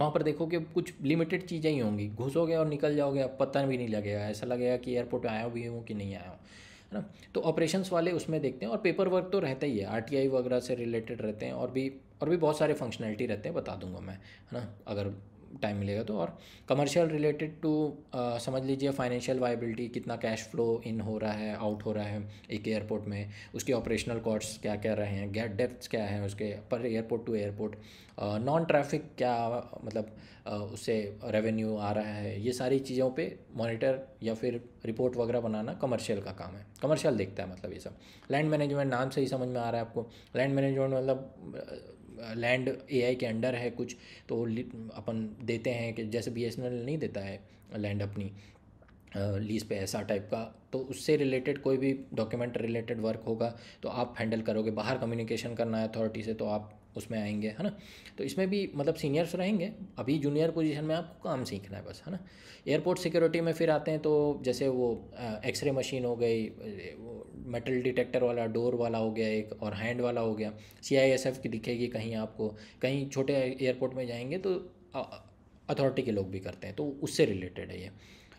वहाँ पर देखोगे कुछ लिमिटेड चीज़ें ही होंगी घुसोगे और निकल जाओगे अब पता भी नहीं लगेगा ऐसा लगेगा कि एयरपोर्ट आया भी हूँ कि नहीं आया हूँ है ना तो ऑपरेशंस वाले उसमें देखते हैं और पेपर वर्क तो रहता ही है आर वगैरह से रिलेटेड रहते हैं और भी और भी बहुत सारे फंक्शनैलिटी रहते हैं बता दूंगा मैं है ना अगर टाइम मिलेगा तो और कमर्शियल रिलेटेड टू समझ लीजिए फाइनेंशियल वाइबिलिटी कितना कैश फ्लो इन हो रहा है आउट हो रहा है एक एयरपोर्ट में उसके ऑपरेशनल कॉस्ट क्या क्या रहे हैं गैट डेप्थ क्या है उसके पर airport to airport non traffic क्या मतलब uh, उससे रेवेन्यू आ रहा है ये सारी चीज़ों पर मॉनिटर या फिर रिपोर्ट वगैरह बनाना कमर्शियल का काम है कमर्शियल देखता है मतलब ये सब लैंड मैनेजमेंट नाम से ही समझ में आ रहा है आपको लैंड मैनेजमेंट मतलब लैंड ए के अंडर है कुछ तो अपन देते हैं कि जैसे बी नहीं देता है लैंड अपनी लीज पे ऐसा टाइप का तो उससे रिलेटेड कोई भी डॉक्यूमेंट रिलेटेड वर्क होगा तो आप हैंडल करोगे बाहर कम्युनिकेशन करना है अथॉरिटी से तो आप उसमें आएंगे है ना तो इसमें भी मतलब सीनियर्स रहेंगे अभी जूनियर पोजीशन में आपको काम सीखना है बस है ना एयरपोर्ट सिक्योरिटी में फिर आते हैं तो जैसे वो एक्सरे मशीन हो गई मेटल डिटेक्टर वाला डोर वाला हो गया एक और हैंड वाला हो गया सी आई एस एफ की दिखेगी कहीं आपको कहीं छोटे एयरपोर्ट में जाएंगे तो अथॉरिटी के लोग भी करते हैं तो उससे रिलेटेड है ये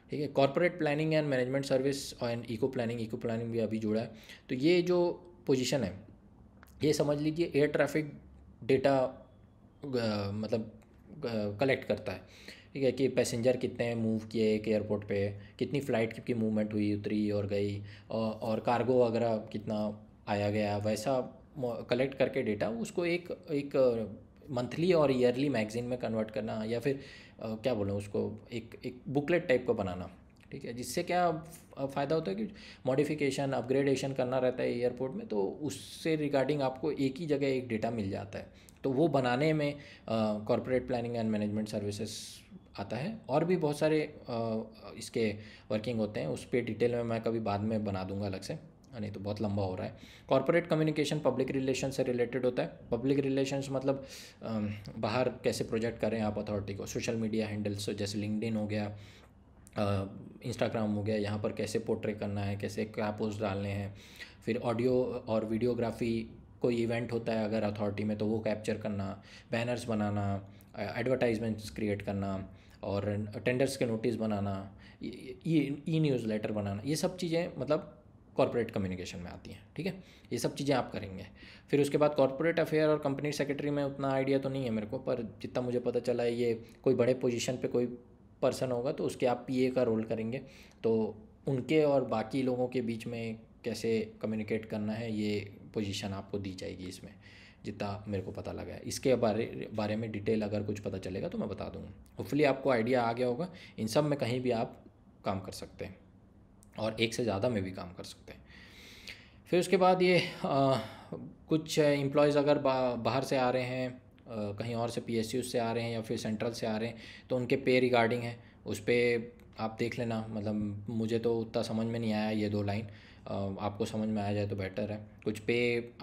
ठीक है corporate planning and management service and eco planning eco planning भी अभी जुड़ा है तो ये जो पोजिशन है ये समझ लीजिए एयर ट्रैफिक डेटा मतलब कलेक्ट करता है ठीक है कि पैसेंजर कितने मूव किए एक एयरपोर्ट पे कितनी फ़्लाइट की मूवमेंट हुई उतरी और गई और कार्गो वगैरह कितना आया गया वैसा कलेक्ट करके डेटा उसको एक एक मंथली और ईयरली मैगजीन में कन्वर्ट करना या फिर क्या बोलूँ उसको एक एक बुकलेट टाइप का बनाना ठीक है जिससे क्या फ़ायदा होता है कि मॉडिफिकेशन अपग्रेडेशन करना रहता है एयरपोर्ट में तो उससे रिगार्डिंग आपको एक ही जगह एक डेटा मिल जाता है तो वो बनाने में corporate planning and management services आता है और भी बहुत सारे इसके वर्किंग होते हैं उस पर डिटेल में मैं कभी बाद में बना दूंगा अलग से नहीं तो बहुत लंबा हो रहा है कॉरपोरेट कम्युनिकेशन पब्लिक रिलेशन से रिलेटेड होता है पब्लिक रिलेशंस मतलब बाहर कैसे प्रोजेक्ट करें आप अथॉरिटी को सोशल मीडिया हैंडल्स जैसे लिंकडिन हो गया इंस्टाग्राम हो गया यहाँ पर कैसे पोर्ट्रे करना है कैसे क्या पोस्ट डालने हैं फिर ऑडियो और वीडियोग्राफी कोई इवेंट होता है अगर अथॉरिटी में तो वो कैप्चर करना बैनर्स बनाना एडवर्टाइजमेंट्स क्रिएट करना और टेंडर्स के नोटिस बनाना ई न्यूज़ लेटर बनाना ये सब चीज़ें मतलब कॉरपोरेट कम्युनिकेशन में आती हैं ठीक है ये सब चीज़ें आप करेंगे फिर उसके बाद कॉरपोरेट अफेयर और कंपनी सेक्रेटरी में उतना आइडिया तो नहीं है मेरे को पर जितना मुझे पता चला है ये कोई बड़े पोजीशन पे कोई पर्सन होगा तो उसके आप पीए का रोल करेंगे तो उनके और बाकी लोगों के बीच में कैसे कम्युनिकेट करना है ये पोजीशन आपको दी जाएगी इसमें जितना मेरे को पता लगा है इसके बारे बारे में डिटेल अगर कुछ पता चलेगा तो मैं बता दूँगा होपफुली आपको आइडिया आ गया होगा इन सब में कहीं भी आप काम कर सकते हैं और एक से ज़्यादा में भी काम कर सकते हैं फिर उसके बाद ये आ, कुछ एम्प्लॉयज़ अगर बा, बाहर से आ रहे हैं आ, कहीं और से पी से आ रहे हैं या फिर सेंट्रल से आ रहे हैं तो उनके पे रिगार्डिंग है उस पर आप देख लेना मतलब मुझे तो उतना समझ में नहीं आया ये दो लाइन आपको समझ में आ जाए तो बेटर है कुछ पे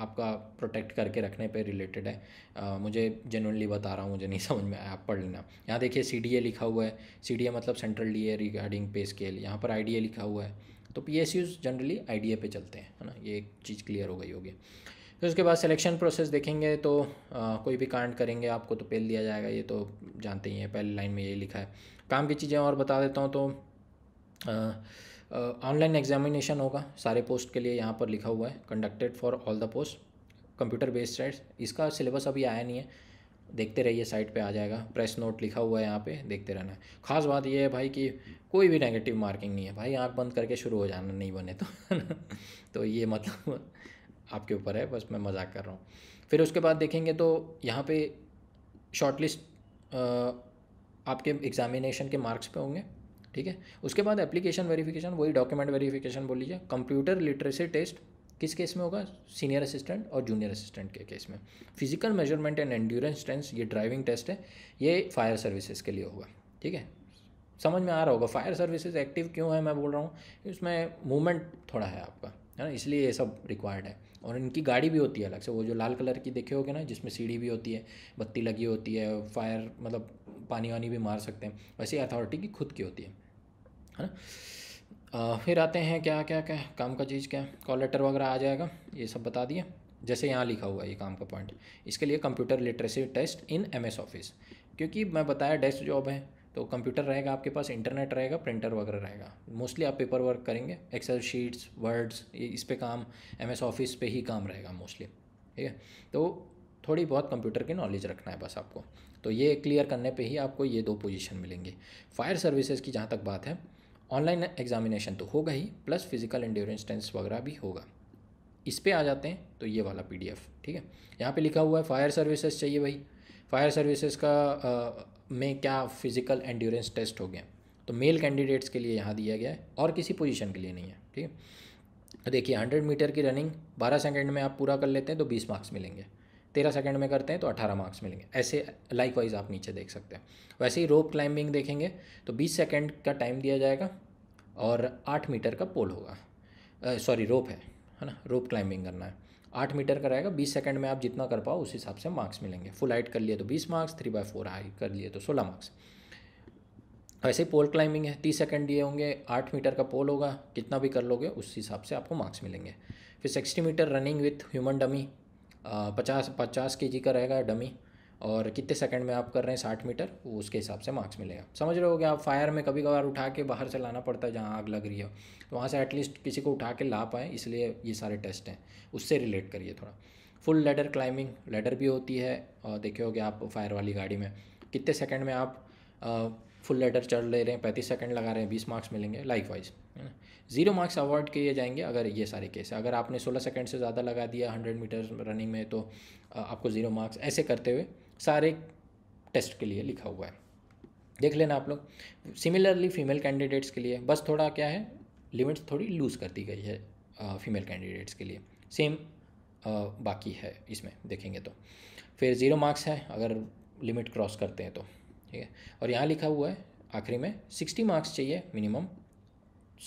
आपका प्रोटेक्ट करके रखने पे रिलेटेड है आ, मुझे जनरली बता रहा हूँ मुझे नहीं समझ में आया आप पढ़ लेना यहाँ देखिए सी लिखा हुआ है सी मतलब central D regarding pay scale यहाँ पर आई लिखा हुआ है तो पी जनरली आई पे चलते हैं है ना ये एक चीज़ क्लियर हो गई होगी फिर उसके बाद सिलेक्शन प्रोसेस देखेंगे तो आ, कोई भी कांड करेंगे आपको तो पेल दिया जाएगा ये तो जानते ही हैं पहली लाइन में यही लिखा है काम की चीज़ें और बता देता हूँ तो आ, ऑनलाइन एग्जामिनेशन होगा सारे पोस्ट के लिए यहाँ पर लिखा हुआ है conducted for all the post computer based site इसका सिलेबस अभी आया नहीं है देखते रहिए साइट पे आ जाएगा प्रेस नोट लिखा हुआ है यहाँ पे देखते रहना खास बात ये है भाई कि कोई भी नेगेटिव मार्किंग नहीं है भाई आँख बंद करके शुरू हो जाना नहीं बने तो तो ये मतलब आपके ऊपर है बस मैं मजाक कर रहा हूँ फिर उसके बाद देखेंगे तो यहाँ पे शॉर्ट लिस्ट आपके एग्ज़ामिनेशन के मार्क्स पे होंगे ठीक है उसके बाद एप्लीकेशन वेरिफिकेशन वही डॉक्यूमेंट वेरिफिकेशन बोल लीजिए कंप्यूटर लिटरेसी टेस्ट किस केस में होगा सीनियर असिस्टेंट और जूनियर असिस्टेंट के केस में physical measurement and endurance test ये ड्राइविंग टेस्ट है ये फायर सर्विसेज के लिए होगा ठीक है समझ में आ रहा होगा फायर सर्विसेज एक्टिव क्यों है मैं बोल रहा हूँ इसमें मूवमेंट थोड़ा है आपका है ना इसलिए ये सब रिक्वायर्ड है और इनकी गाड़ी भी होती है अलग से वो जो लाल कलर की देखे होगे ना जिसमें सीढ़ी भी होती है बत्ती लगी होती है फायर मतलब पानी वानी भी मार सकते हैं वैसे अथॉरिटी की खुद की होती है है ना फिर आते हैं क्या क्या क्या काम का चीज़ क्या कॉल लेटर वगैरह आ जाएगा ये सब बता दिया जैसे यहाँ लिखा हुआ है ये काम का पॉइंट इसके लिए computer literacy test in M S office क्योंकि मैं बताया डेस्क जॉब है तो कंप्यूटर रहेगा आपके पास इंटरनेट रहेगा प्रिंटर वगैरह रहेगा मोस्टली आप पेपर वर्क करेंगे एक्सेल शीट्स वर्ड्स ये इस पर काम एम एस ऑफिस पे ही काम रहेगा मोस्टली ठीक है तो थोड़ी बहुत कंप्यूटर की नॉलेज रखना है बस आपको तो ये क्लियर करने पे ही आपको ये दो पोजीशन मिलेंगे फायर सर्विसेज की जहाँ तक बात है ऑनलाइन एग्जामिनेशन तो होगा ही प्लस फिजिकल एंड्योरेंस टेस्ट वगैरह भी होगा इस पर आ जाते हैं तो ये वाला पी ठीक है यहाँ पर लिखा हुआ है फायर सर्विसेज चाहिए भाई फायर सर्विसेज का आ, में क्या फिजिकल एंड्योरेंस टेस्ट हो गया तो मेल कैंडिडेट्स के लिए यहाँ दिया गया है और किसी पोजीशन के लिए नहीं है ठीक है तो देखिए हंड्रेड मीटर की रनिंग बारह सेकेंड में आप पूरा कर लेते हैं तो बीस मार्क्स मिलेंगे तेरह सेकंड में करते हैं तो अठारह मार्क्स मिलेंगे ऐसे लाइक वाइज आप नीचे देख सकते हैं वैसे ही रोप क्लाइंबिंग देखेंगे तो बीस सेकेंड का टाइम दिया जाएगा और आठ मीटर का पोल होगा सॉरी रोप है है ना रोप क्लाइंबिंग करना है आठ मीटर का रहेगा बीस सेकंड में आप जितना कर पाओ उस हिसाब से मार्क्स मिलेंगे फुल हाइट कर लिए तो बीस marks three by four high कर लिए तो सोलह मार्क्स वैसे ही पोल क्लाइंबिंग है तीस सेकंड दिए होंगे आठ मीटर का पोल होगा कितना भी कर लोगे उस हिसाब से आपको मार्क्स मिलेंगे फिर sixty metre running with human dummy पचास पचास के जी का रहेगा डमी और कितने सेकंड में आप कर रहे हैं साठ मीटर वो उसके हिसाब से मार्क्स मिलेगा समझ रहे हो कि आप फायर में कभी कभार उठा के बाहर से लाना पड़ता है जहाँ आग लग रही है तो वहाँ से एटलीस्ट किसी को उठा के ला पाएँ इसलिए ये सारे टेस्ट हैं उससे रिलेट करिए थोड़ा फुल लेडर क्लाइंबिंग लेडर भी होती है और देखे कि आप फायर वाली गाड़ी में कितने सेकेंड में आप फुल लेडर चढ़ ले रहे हैं पैंतीस सेकेंड लगा रहे हैं बीस मार्क्स मिलेंगे लाइक वाइज है ना जीरो मार्क्स अवार्ड किए जाएंगे अगर ये सारे केस अगर आपने सोलह सेकेंड से ज़्यादा लगा दिया हंड्रेड मीटर रनिंग में तो आपको ज़ीरो मार्क्स ऐसे करते हुए सारे टेस्ट के लिए लिखा हुआ है देख लेना आप लोग सिमिलरली फीमेल कैंडिडेट्स के लिए बस थोड़ा क्या है लिमिट्स थोड़ी लूज़ कर दी गई है फीमेल कैंडिडेट्स के लिए सेम बाकी है इसमें देखेंगे तो फिर ज़ीरो मार्क्स है अगर लिमिट क्रॉस करते हैं तो ठीक है और यहाँ लिखा हुआ है आखिरी में सिक्सटी मार्क्स चाहिए मिनिमम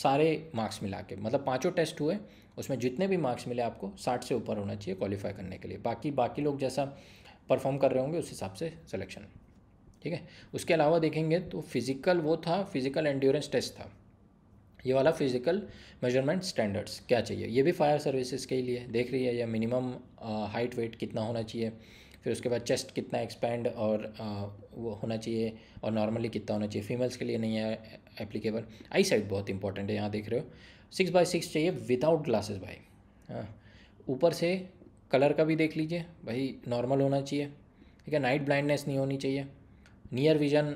सारे मार्क्स मिला के मतलब पाँचों टेस्ट हुए उसमें जितने भी मार्क्स मिले आपको साठ से ऊपर होना चाहिए क्वालिफाई करने के लिए बाकी बाकी लोग जैसा परफॉर्म कर रहे होंगे उस हिसाब से सिलेक्शन ठीक है उसके अलावा देखेंगे तो फिज़िकल वो था फिज़िकल एंड्योरेंस टेस्ट था ये वाला फिज़िकल मेजरमेंट स्टैंडर्ड्स क्या चाहिए ये भी फायर सर्विसेज के लिए देख रही है या मिनिमम हाइट वेट कितना होना चाहिए फिर उसके बाद चेस्ट कितना एक्सपैंड और आ, वो होना चाहिए और नॉर्मली कितना होना चाहिए फीमेल्स के लिए नहीं है एप्लीकेबल आई साइड बहुत इंपॉर्टेंट है यहाँ देख रहे हो सिक्स बाई सिक्स चाहिए विदाउट ग्लासेस भाई हाँ ऊपर से कलर का भी देख लीजिए भाई नॉर्मल होना चाहिए ठीक है नाइट ब्लाइंडनेस नहीं होनी चाहिए near vision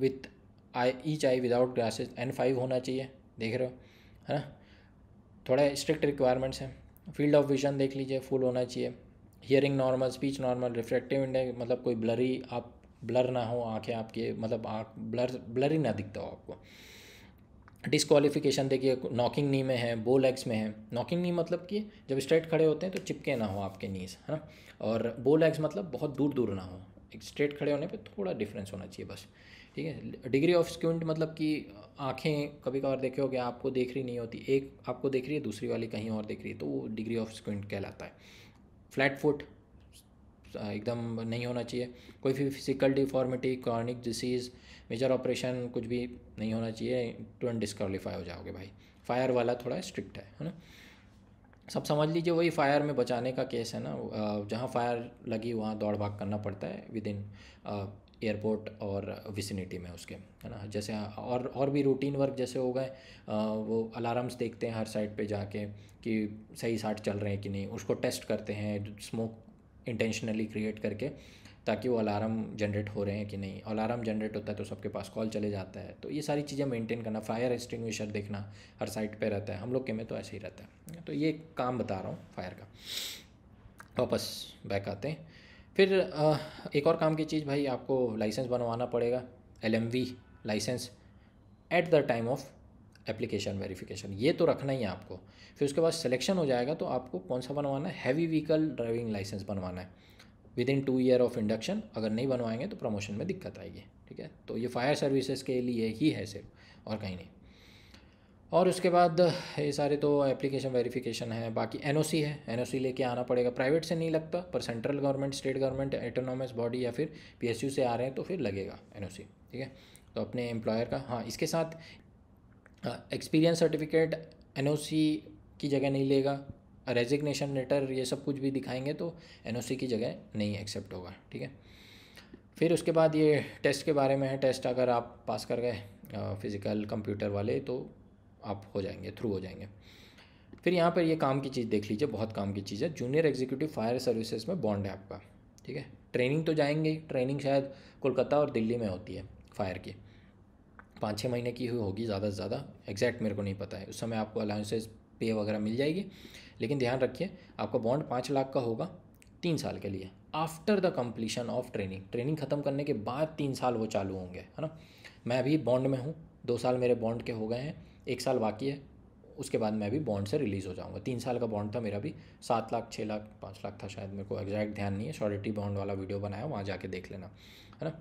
with eye each eye without glasses N five होना चाहिए देख रहे हो है ना थोड़ा स्ट्रिक्ट रिक्वायरमेंट्स हैं फील्ड ऑफ विजन देख लीजिए फुल होना चाहिए hearing normal speech normal refractive index मतलब कोई ब्लरी आप ब्लर ना हो आंखें आपके मतलब आँख ब्लर ब्लर ही ना दिखता हो आपको डिसक्वालिफिकेशन देखिए नॉकिंग नी में है बो लेग्स में है नॉकिंग नी मतलब कि जब स्ट्रेट खड़े होते हैं तो चिपके ना हो आपके नीज है ना और बो लेग्स मतलब बहुत दूर दूर ना हो एक स्ट्रेट खड़े होने पे थोड़ा डिफरेंस होना चाहिए बस ठीक है डिग्री ऑफ स्क्यूंट मतलब कि आँखें कभी कभार देखे हो कि आपको देख रही नहीं होती एक आपको देख रही है दूसरी वाली कहीं और देख रही है तो वो डिग्री ऑफ स्क्यूंट कहलाता है फ्लैट फुट एकदम नहीं होना चाहिए कोई भी physical deformity chronic disease major operation कुछ भी नहीं होना चाहिए तुरंत तो डिस्कालीफाई हो जाओगे भाई फायर वाला थोड़ा स्ट्रिक्ट है है ना सब समझ लीजिए वही फायर में बचाने का केस है ना जहाँ फायर लगी वहाँ दौड़ भाग करना पड़ता है विद इन एयरपोर्ट और विसिनिटी में उसके है ना जैसे और और भी रूटीन वर्क जैसे हो गए वो अलार्म्स देखते हैं हर साइड पे जाके कि सही साठ चल रहे हैं कि नहीं उसको टेस्ट करते हैं स्मोक इंटेंशनली क्रिएट करके ताकि वो अलार्म जनरेट हो रहे हैं कि नहीं अलार्म जनरेट होता है तो सबके पास कॉल चले जाता है तो ये सारी चीज़ें मेंटेन करना फायर एक्सटिंग्विशर देखना हर साइड पे रहता है हम लोग के में तो ऐसे ही रहता है तो ये काम बता रहा हूँ फायर का वापस बैक आते हैं फिर एक और काम की चीज़ भाई आपको लाइसेंस बनवाना पड़ेगा L license at the time of application verification ये तो रखना ही है आपको फिर उसके बाद सिलेक्शन हो जाएगा तो आपको कौन सा बनवाना है हैवी व्हीकल ड्राइविंग लाइसेंस बनवाना है within two year of induction अगर नहीं बनवाएंगे तो प्रमोशन में दिक्कत आएगी ठीक है तो ये फायर सर्विसेज के लिए ही है सिर्फ और कहीं नहीं और उसके बाद ये सारे तो एप्लीकेशन वेरिफिकेशन है बाकी एन है एन लेके आना पड़ेगा प्राइवेट से नहीं लगता पर central government state government autonomous body या फिर पी से आ रहे हैं तो फिर लगेगा एन ठीक है तो अपने एम्प्लॉयर का हाँ इसके साथ एक्सपीरियंस सर्टिफिकेट एन की जगह नहीं लेगा रेजिग्नेशन लेटर ये सब कुछ भी दिखाएंगे तो एन की जगह नहीं एक्सेप्ट होगा ठीक है फिर उसके बाद ये टेस्ट के बारे में है टेस्ट अगर आप पास कर गए फिज़िकल कंप्यूटर वाले तो आप हो जाएंगे थ्रू हो जाएंगे फिर यहाँ पर ये काम की चीज़ देख लीजिए बहुत काम की चीज़ है जूनियर एग्जीक्यूटिव फायर सर्विसेज में बॉन्ड है आपका ठीक है ट्रेनिंग तो जाएंगे ट्रेनिंग शायद कोलकाता और दिल्ली में होती है फायर की पाँच छः महीने की हुई होगी ज़्यादा से ज़्यादा एग्जैक्ट मेरे को नहीं पता है उस समय आपको अलाउंसेज पे वगैरह मिल जाएगी लेकिन ध्यान रखिए आपका बॉन्ड पाँच लाख का होगा तीन साल के लिए after the completion of training training ख़त्म करने के बाद तीन साल वो चालू होंगे है ना मैं अभी बॉन्ड में हूँ दो साल मेरे बॉन्ड के हो गए हैं एक साल बाकी है उसके बाद मैं भी बॉन्ड से रिलीज़ हो जाऊँगा तीन साल का बॉन्ड था मेरा भी सात लाख छः लाख पाँच लाख था शायद मेरे को एग्जैक्ट ध्यान नहीं है शॉरिटी बॉन्ड वाला वीडियो बनाया वहाँ जाके देख लेना है ना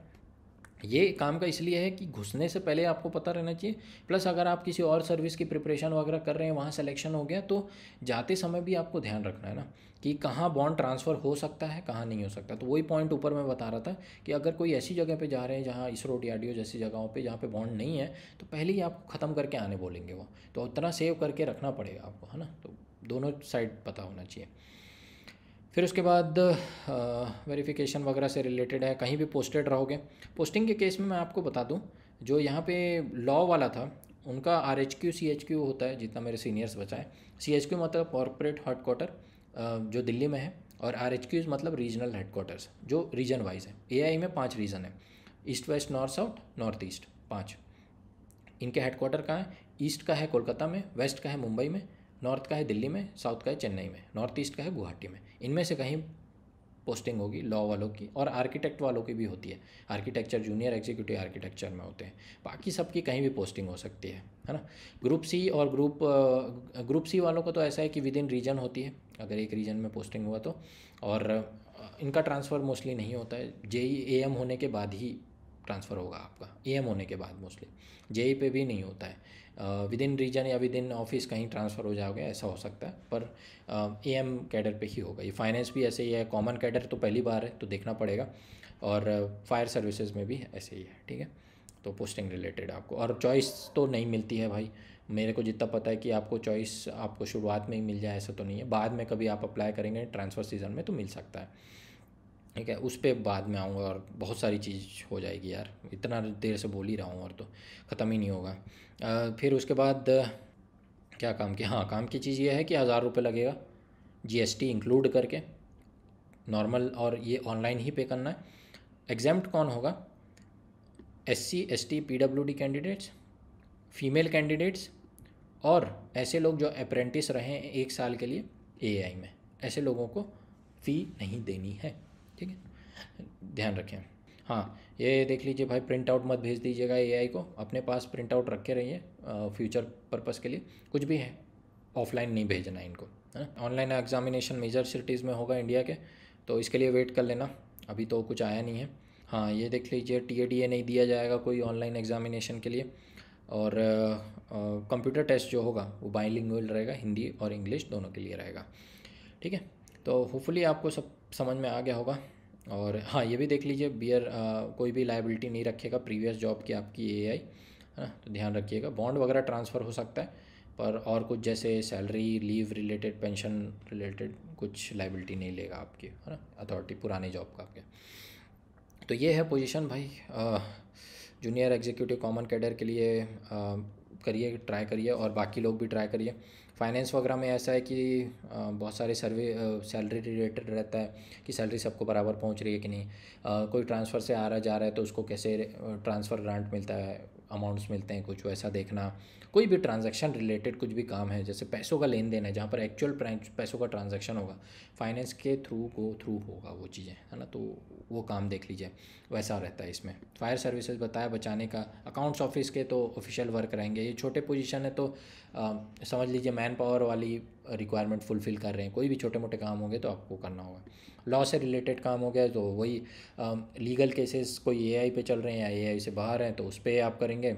ये काम का इसलिए है कि घुसने से पहले आपको पता रहना चाहिए प्लस अगर आप किसी और सर्विस की प्रिपरेशन वगैरह कर रहे हैं वहाँ सिलेक्शन हो गया तो जाते समय भी आपको ध्यान रखना है ना कि कहाँ बॉन्ड ट्रांसफ़र हो सकता है कहाँ नहीं हो सकता तो वही पॉइंट ऊपर मैं बता रहा था कि अगर कोई ऐसी जगह पर जा रहे हैं जहाँ इसरो डी जैसी जगहों पर जहाँ पर बॉन्ड नहीं है तो पहले ही आपको ख़त्म करके आने बोलेंगे वो तो उतना सेव करके रखना पड़ेगा आपको है ना तो दोनों साइड पता होना चाहिए फिर उसके बाद वेरिफिकेशन वगैरह से रिलेटेड है कहीं भी पोस्टेड रहोगे पोस्टिंग के केस में मैं आपको बता दूं जो यहाँ पे लॉ वाला था उनका R H Q C H Q होता है जितना मेरे सीनियर्स बचाए सी एच क्यू मतलब कॉरपोरेट हेडकोार्टर जो दिल्ली में है और आर एच क्यूज मतलब रीजनल हेडकोार्टर्स जो रीजन वाइज है ए आई में पाँच रीजन है east west north south north east पाँच इनके हेडकोार्टर कहाँ है ईस्ट का है कोलकाता में वेस्ट का है मुंबई में नॉर्थ का है दिल्ली में साउथ का है चेन्नई में नॉर्थ ईस्ट का है गुवाहाटी में इनमें से कहीं पोस्टिंग होगी लॉ वालों की और आर्किटेक्ट वालों की भी होती है आर्किटेक्चर जूनियर एग्जीक्यूटिव आर्किटेक्चर में होते हैं बाकी सबकी कहीं भी पोस्टिंग हो सकती है है ना ग्रुप सी और ग्रुप ग्रुप सी वालों को तो ऐसा है कि विद इन रीजन होती है अगर एक रीजन में पोस्टिंग हुआ तो और इनका ट्रांसफ़र मोस्टली नहीं होता है जेई ए एम होने के बाद ही ट्रांसफ़र होगा आपका ए एम होने के बाद मोस्टली जेई पे भी नहीं होता है विद इन रीजन या विद इन ऑफिस कहीं ट्रांसफ़र हो जाओगे ऐसा हो सकता है पर ए एम कैडर पर ही होगा ये फाइनेंस भी ऐसे ही है कॉमन कैडर तो पहली बार है तो देखना पड़ेगा और फायर सर्विसेज में भी ऐसे ही है ठीक है तो पोस्टिंग रिलेटेड आपको और चॉइस तो नहीं मिलती है भाई मेरे को जितना पता है कि आपको चॉइस आपको शुरुआत में ही मिल जाए ऐसा तो नहीं है बाद में कभी आप अप्लाई करेंगे ट्रांसफ़र सीज़न में तो मिल सकता है ठीक है उस पर बाद में आऊँगा और बहुत सारी चीज़ हो जाएगी यार इतना देर से बोल ही रहा हूँ और तो ख़त्म ही नहीं होगा फिर उसके बाद क्या काम की हाँ काम की चीज़ ये है कि हज़ार रुपये लगेगा जीएसटी इंक्लूड करके नॉर्मल और ये ऑनलाइन ही पे करना है एग्जाम्प्ट कौन होगा S C S T P W D candidates female candidates और ऐसे लोग जो अप्रेंटिस रहे एक साल के लिए ए आई में ऐसे लोगों को फ़ी नहीं देनी है ठीक है ध्यान रखें हाँ ये देख लीजिए भाई प्रिंट आउट मत भेज दीजिएगा एआई को अपने पास प्रिंट आउट रखे रहिए फ्यूचर पर्पज़ के लिए कुछ भी है ऑफलाइन नहीं भेजना इनको है ना ऑनलाइन एग्जामिनेशन मेजर सिटीज़ में होगा इंडिया के तो इसके लिए वेट कर लेना अभी तो कुछ आया नहीं है हाँ ये देख लीजिए टी ए डी ए नहीं दिया जाएगा कोई ऑनलाइन एग्जामिनेशन के लिए और कंप्यूटर टेस्ट जो होगा वो बाइलिंग रहेगा हिंदी और इंग्लिश दोनों के लिए रहेगा ठीक है तो होपफुली आपको सब समझ में आ गया होगा और हाँ ये भी देख लीजिए बियर कोई भी लाइबिलिटी नहीं रखेगा प्रीवियस जॉब की आपकी ए आई है ना तो ध्यान रखिएगा बॉन्ड वगैरह ट्रांसफ़र हो सकता है पर और कुछ जैसे salary leave related pension related कुछ लाइबिलिटी नहीं लेगा आपकी है ना अथॉरिटी पुरानी जॉब का आपके तो ये है पोजीशन भाई जूनियर एग्जीक्यूटिव कॉमन कैडर के लिए करिए ट्राई करिए और बाकी लोग भी ट्राई करिए फाइनेंस वगैरह में ऐसा है कि बहुत सारे सर्वे सैलरी रिलेटेड रहता है कि सैलरी सबको बराबर पहुंच रही है कि नहीं कोई ट्रांसफ़र से आ रहा जा रहा है तो उसको कैसे ट्रांसफ़र ग्रांट मिलता है अमाउंट्स मिलते हैं कुछ वैसा देखना कोई भी ट्रांजेक्शन रिलेटेड कुछ भी काम है जैसे पैसों का लेन देन है जहाँ पर एक्चुअल पैसों का ट्रांजेक्शन होगा फाइनेंस के थ्रू को थ्रू होगा वो चीज़ें है ना तो वो काम देख लीजिए वैसा रहता है इसमें फायर सर्विसेज बताया बचाने का अकाउंट्स ऑफिस के तो ऑफिशियल वर्क रहेंगे ये छोटे पोजिशन है तो आ, समझ लीजिए मैन पावर वाली रिक्वायरमेंट फुलफ़िल कर रहे हैं कोई भी छोटे मोटे काम होंगे तो आपको करना होगा लॉ से रिलेटेड काम हो गया तो वही लीगल केसेस कोई आई पे चल रहे हैं या आई से बाहर हैं तो उस पर आप करेंगे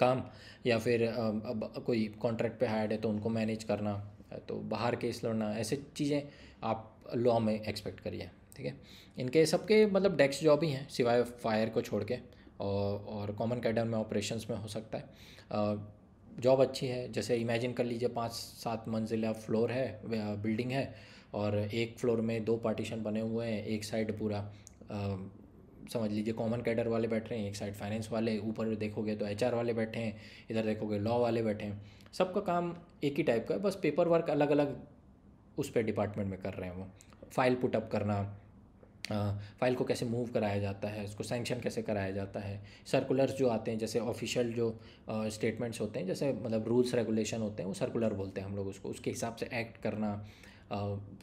काम या फिर अब कोई कॉन्ट्रैक्ट पे हायर्ड है तो उनको मैनेज करना तो बाहर केस लड़ना ऐसे चीज़ें आप लॉ में एक्सपेक्ट करिए ठीक है इनके सबके मतलब डेस्क जॉब ही हैं सिवाय फायर को छोड़ के और कॉमन कैडर में ऑपरेशंस में हो सकता है जॉब अच्छी है जैसे इमेजिन कर लीजिए पाँच सात मंजिला फ्लोर है बिल्डिंग है और एक फ्लोर में दो पार्टीशन बने हुए हैं एक साइड पूरा आ, समझ लीजिए कॉमन कैडर वाले बैठ रहे हैं एक साइड फाइनेंस वाले ऊपर देखोगे तो एचआर वाले बैठे हैं इधर देखोगे लॉ वाले बैठे हैं सबका काम एक ही टाइप का है बस पेपर वर्क अलग अलग उस पर डिपार्टमेंट में कर रहे हैं वो फाइल पुटअप करना फाइल को कैसे मूव कराया जाता है उसको सैंक्शन कैसे कराया जाता है सर्कुलर्स जो आते हैं जैसे ऑफिशियल जो स्टेटमेंट्स होते हैं जैसे मतलब रूल्स रेगुलेशन होते हैं वो सर्कुलर बोलते हैं हम लोग उसको उसके हिसाब से एक्ट करना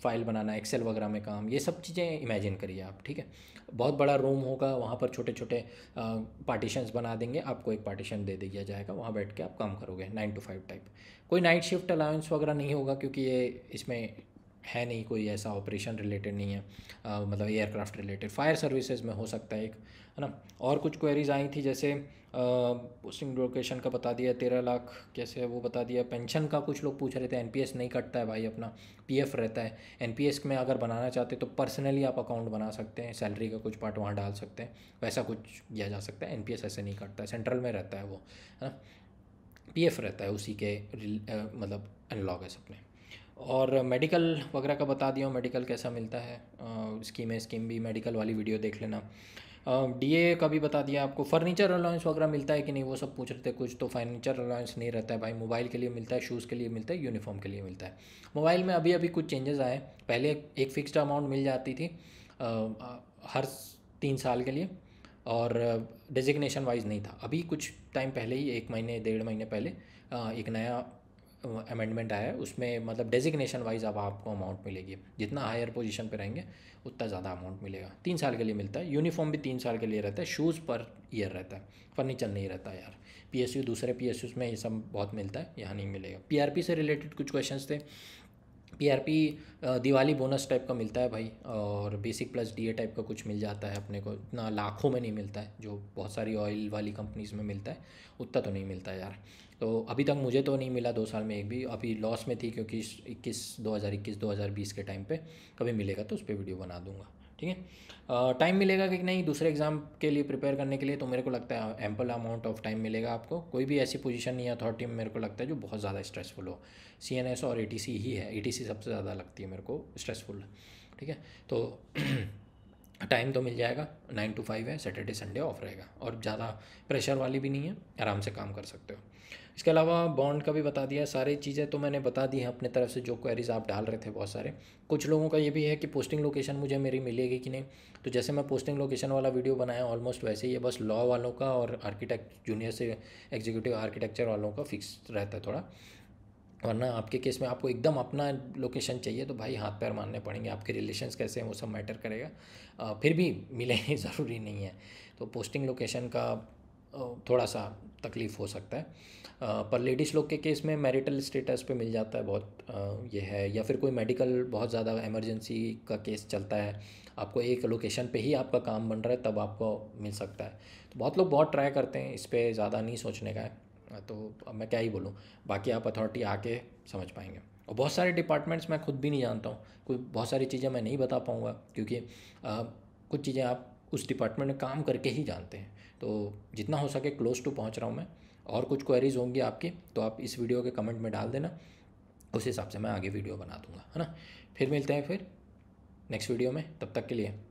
फाइल बनाना एक्सेल वगैरह में काम ये सब चीज़ें इमेजिन करिए आप ठीक है बहुत बड़ा रूम होगा वहाँ पर छोटे छोटे पार्टीशंस बना देंगे आपको एक पार्टीशन दे दिया जाएगा वहाँ बैठ के आप काम करोगे नाइन टू फाइव टाइप कोई नाइट शिफ्ट अलाउंस वगैरह नहीं होगा क्योंकि ये इसमें है नहीं कोई ऐसा ऑपरेशन रिलेटेड नहीं है आ, मतलब एयरक्राफ्ट रिलेटेड फायर सर्विसेज में हो सकता है एक है ना और कुछ क्वेरीज आई थी जैसे पोस्टिंग लोकेशन का बता दिया तेरह लाख कैसे वो बता दिया पेंशन का कुछ लोग पूछ रहे थे एन नहीं कटता है भाई अपना पी रहता है एन में अगर बनाना चाहते तो पर्सनली आप अकाउंट बना सकते हैं सैलरी का कुछ पार्ट वहाँ डाल सकते हैं वैसा कुछ किया जा सकता है एन ऐसे नहीं कटता है सेंट्रल में रहता है वो है ना पी रहता है उसी के मतलब एनलॉग है सपने और मेडिकल वगैरह का बता दिया हूँ मेडिकल कैसा मिलता है स्कीम है स्कीम भी मेडिकल वाली वीडियो देख लेना डी ए का भी बता दिया आपको फर्नीचर अलाउंस वगैरह मिलता है कि नहीं वो सब पूछ रहे थे कुछ तो फर्नीचर अलाउंस नहीं रहता है भाई मोबाइल के लिए मिलता है शूज़ के लिए मिलता है यूनिफॉर्म के लिए मिलता है मोबाइल में अभी अभी कुछ चेंजेस आए पहले एक फ़िक्स्ड अमाउंट मिल जाती थी हर तीन साल के लिए और डेजिग्नेशन वाइज नहीं था अभी कुछ टाइम पहले ही एक महीने डेढ़ महीने पहले एक नया अमेंडमेंट आया है उसमें मतलब डेजिग्नेशन वाइज अब आपको अमाउंट मिलेगी जितना हायर पोजीशन पे रहेंगे उतना ज़्यादा अमाउंट मिलेगा तीन साल के लिए मिलता है यूनिफॉर्म भी तीन साल के लिए रहता है शूज़ पर ईयर रहता है फर्नीचर नहीं रहता यार पी दूसरे पी में ये सब बहुत मिलता है यहाँ नहीं मिलेगा पी से रिलेटेड कुछ क्वेश्चन थे पी दिवाली बोनस टाइप का मिलता है भाई और बेसिक प्लस डी टाइप का कुछ मिल जाता है अपने को इतना लाखों में नहीं मिलता है जो बहुत सारी ऑयल वाली कंपनीज में मिलता है उतना तो नहीं मिलता है यार तो अभी तक मुझे तो नहीं मिला दो साल में एक भी अभी लॉस में थी क्योंकि इक्कीस दो हज़ार इक्कीस दो हज़ार बीस के टाइम पे कभी मिलेगा तो उस पर वीडियो बना दूंगा ठीक है टाइम मिलेगा कि नहीं दूसरे एग्ज़ाम के लिए प्रिपेयर करने के लिए तो मेरे को लगता है एम्पल अमाउंट ऑफ टाइम मिलेगा आपको कोई भी ऐसी पोजीशन नहीं है अथॉरिटी में मेरे को लगता है जो बहुत ज़्यादा स्ट्रेसफुल हो सी और ए ही है ए सबसे ज़्यादा लगती है मेरे को स्ट्रेसफुल ठीक है तो टाइम तो मिल जाएगा नाइन टू फाइव है सैटरडे संडे ऑफ रहेगा और ज़्यादा प्रेशर वाली भी नहीं है आराम से काम कर सकते हो इसके अलावा बॉन्ड का भी बता दिया सारी चीज़ें तो मैंने बता दी हैं अपने तरफ से जो क्वेरीज आप डाल रहे थे बहुत सारे कुछ लोगों का ये भी है कि पोस्टिंग लोकेशन मुझे मेरी मिलेगी कि नहीं तो जैसे मैं पोस्टिंग लोकेशन वाला वीडियो बनाया ऑलमोस्ट वैसे ही है बस लॉ वालों का और आर्किटेक्ट जूनियर से एग्जीक्यूटिव आर्किटेक्चर वालों का फिक्स रहता है थोड़ा वरना आपके केस में आपको एकदम अपना लोकेशन चाहिए तो भाई हाथ पैर मारने पड़ेंगे आपके रिलेशंस कैसे हैं वो सब मैटर करेगा आ, फिर भी मिले ज़रूरी नहीं है तो पोस्टिंग लोकेशन का थोड़ा सा तकलीफ़ हो सकता है आ, पर लेडीज़ लोग के केस में मैरिटल स्टेटस पे मिल जाता है बहुत आ, ये है या फिर कोई मेडिकल बहुत ज़्यादा इमरजेंसी का केस चलता है आपको एक लोकेशन पे ही आपका काम बन रहा है तब आपको मिल सकता है तो बहुत लोग बहुत ट्राई करते हैं इस पर ज़्यादा नहीं सोचने का है हाँ, तो अब मैं क्या ही बोलूँ बाकी आप अथॉरिटी आके समझ पाएंगे और बहुत सारे डिपार्टमेंट्स मैं खुद भी नहीं जानता हूँ कोई बहुत सारी चीज़ें मैं नहीं बता पाऊँगा क्योंकि आ, कुछ चीज़ें आप उस डिपार्टमेंट में काम करके ही जानते हैं तो जितना हो सके क्लोज टू पहुँच रहा हूँ मैं और कुछ क्वेरीज होंगी आपकी तो आप इस वीडियो के कमेंट में डाल देना उस हिसाब से मैं आगे वीडियो बना दूँगा है ना फिर मिलते हैं फिर नेक्स्ट वीडियो में तब तक के लिए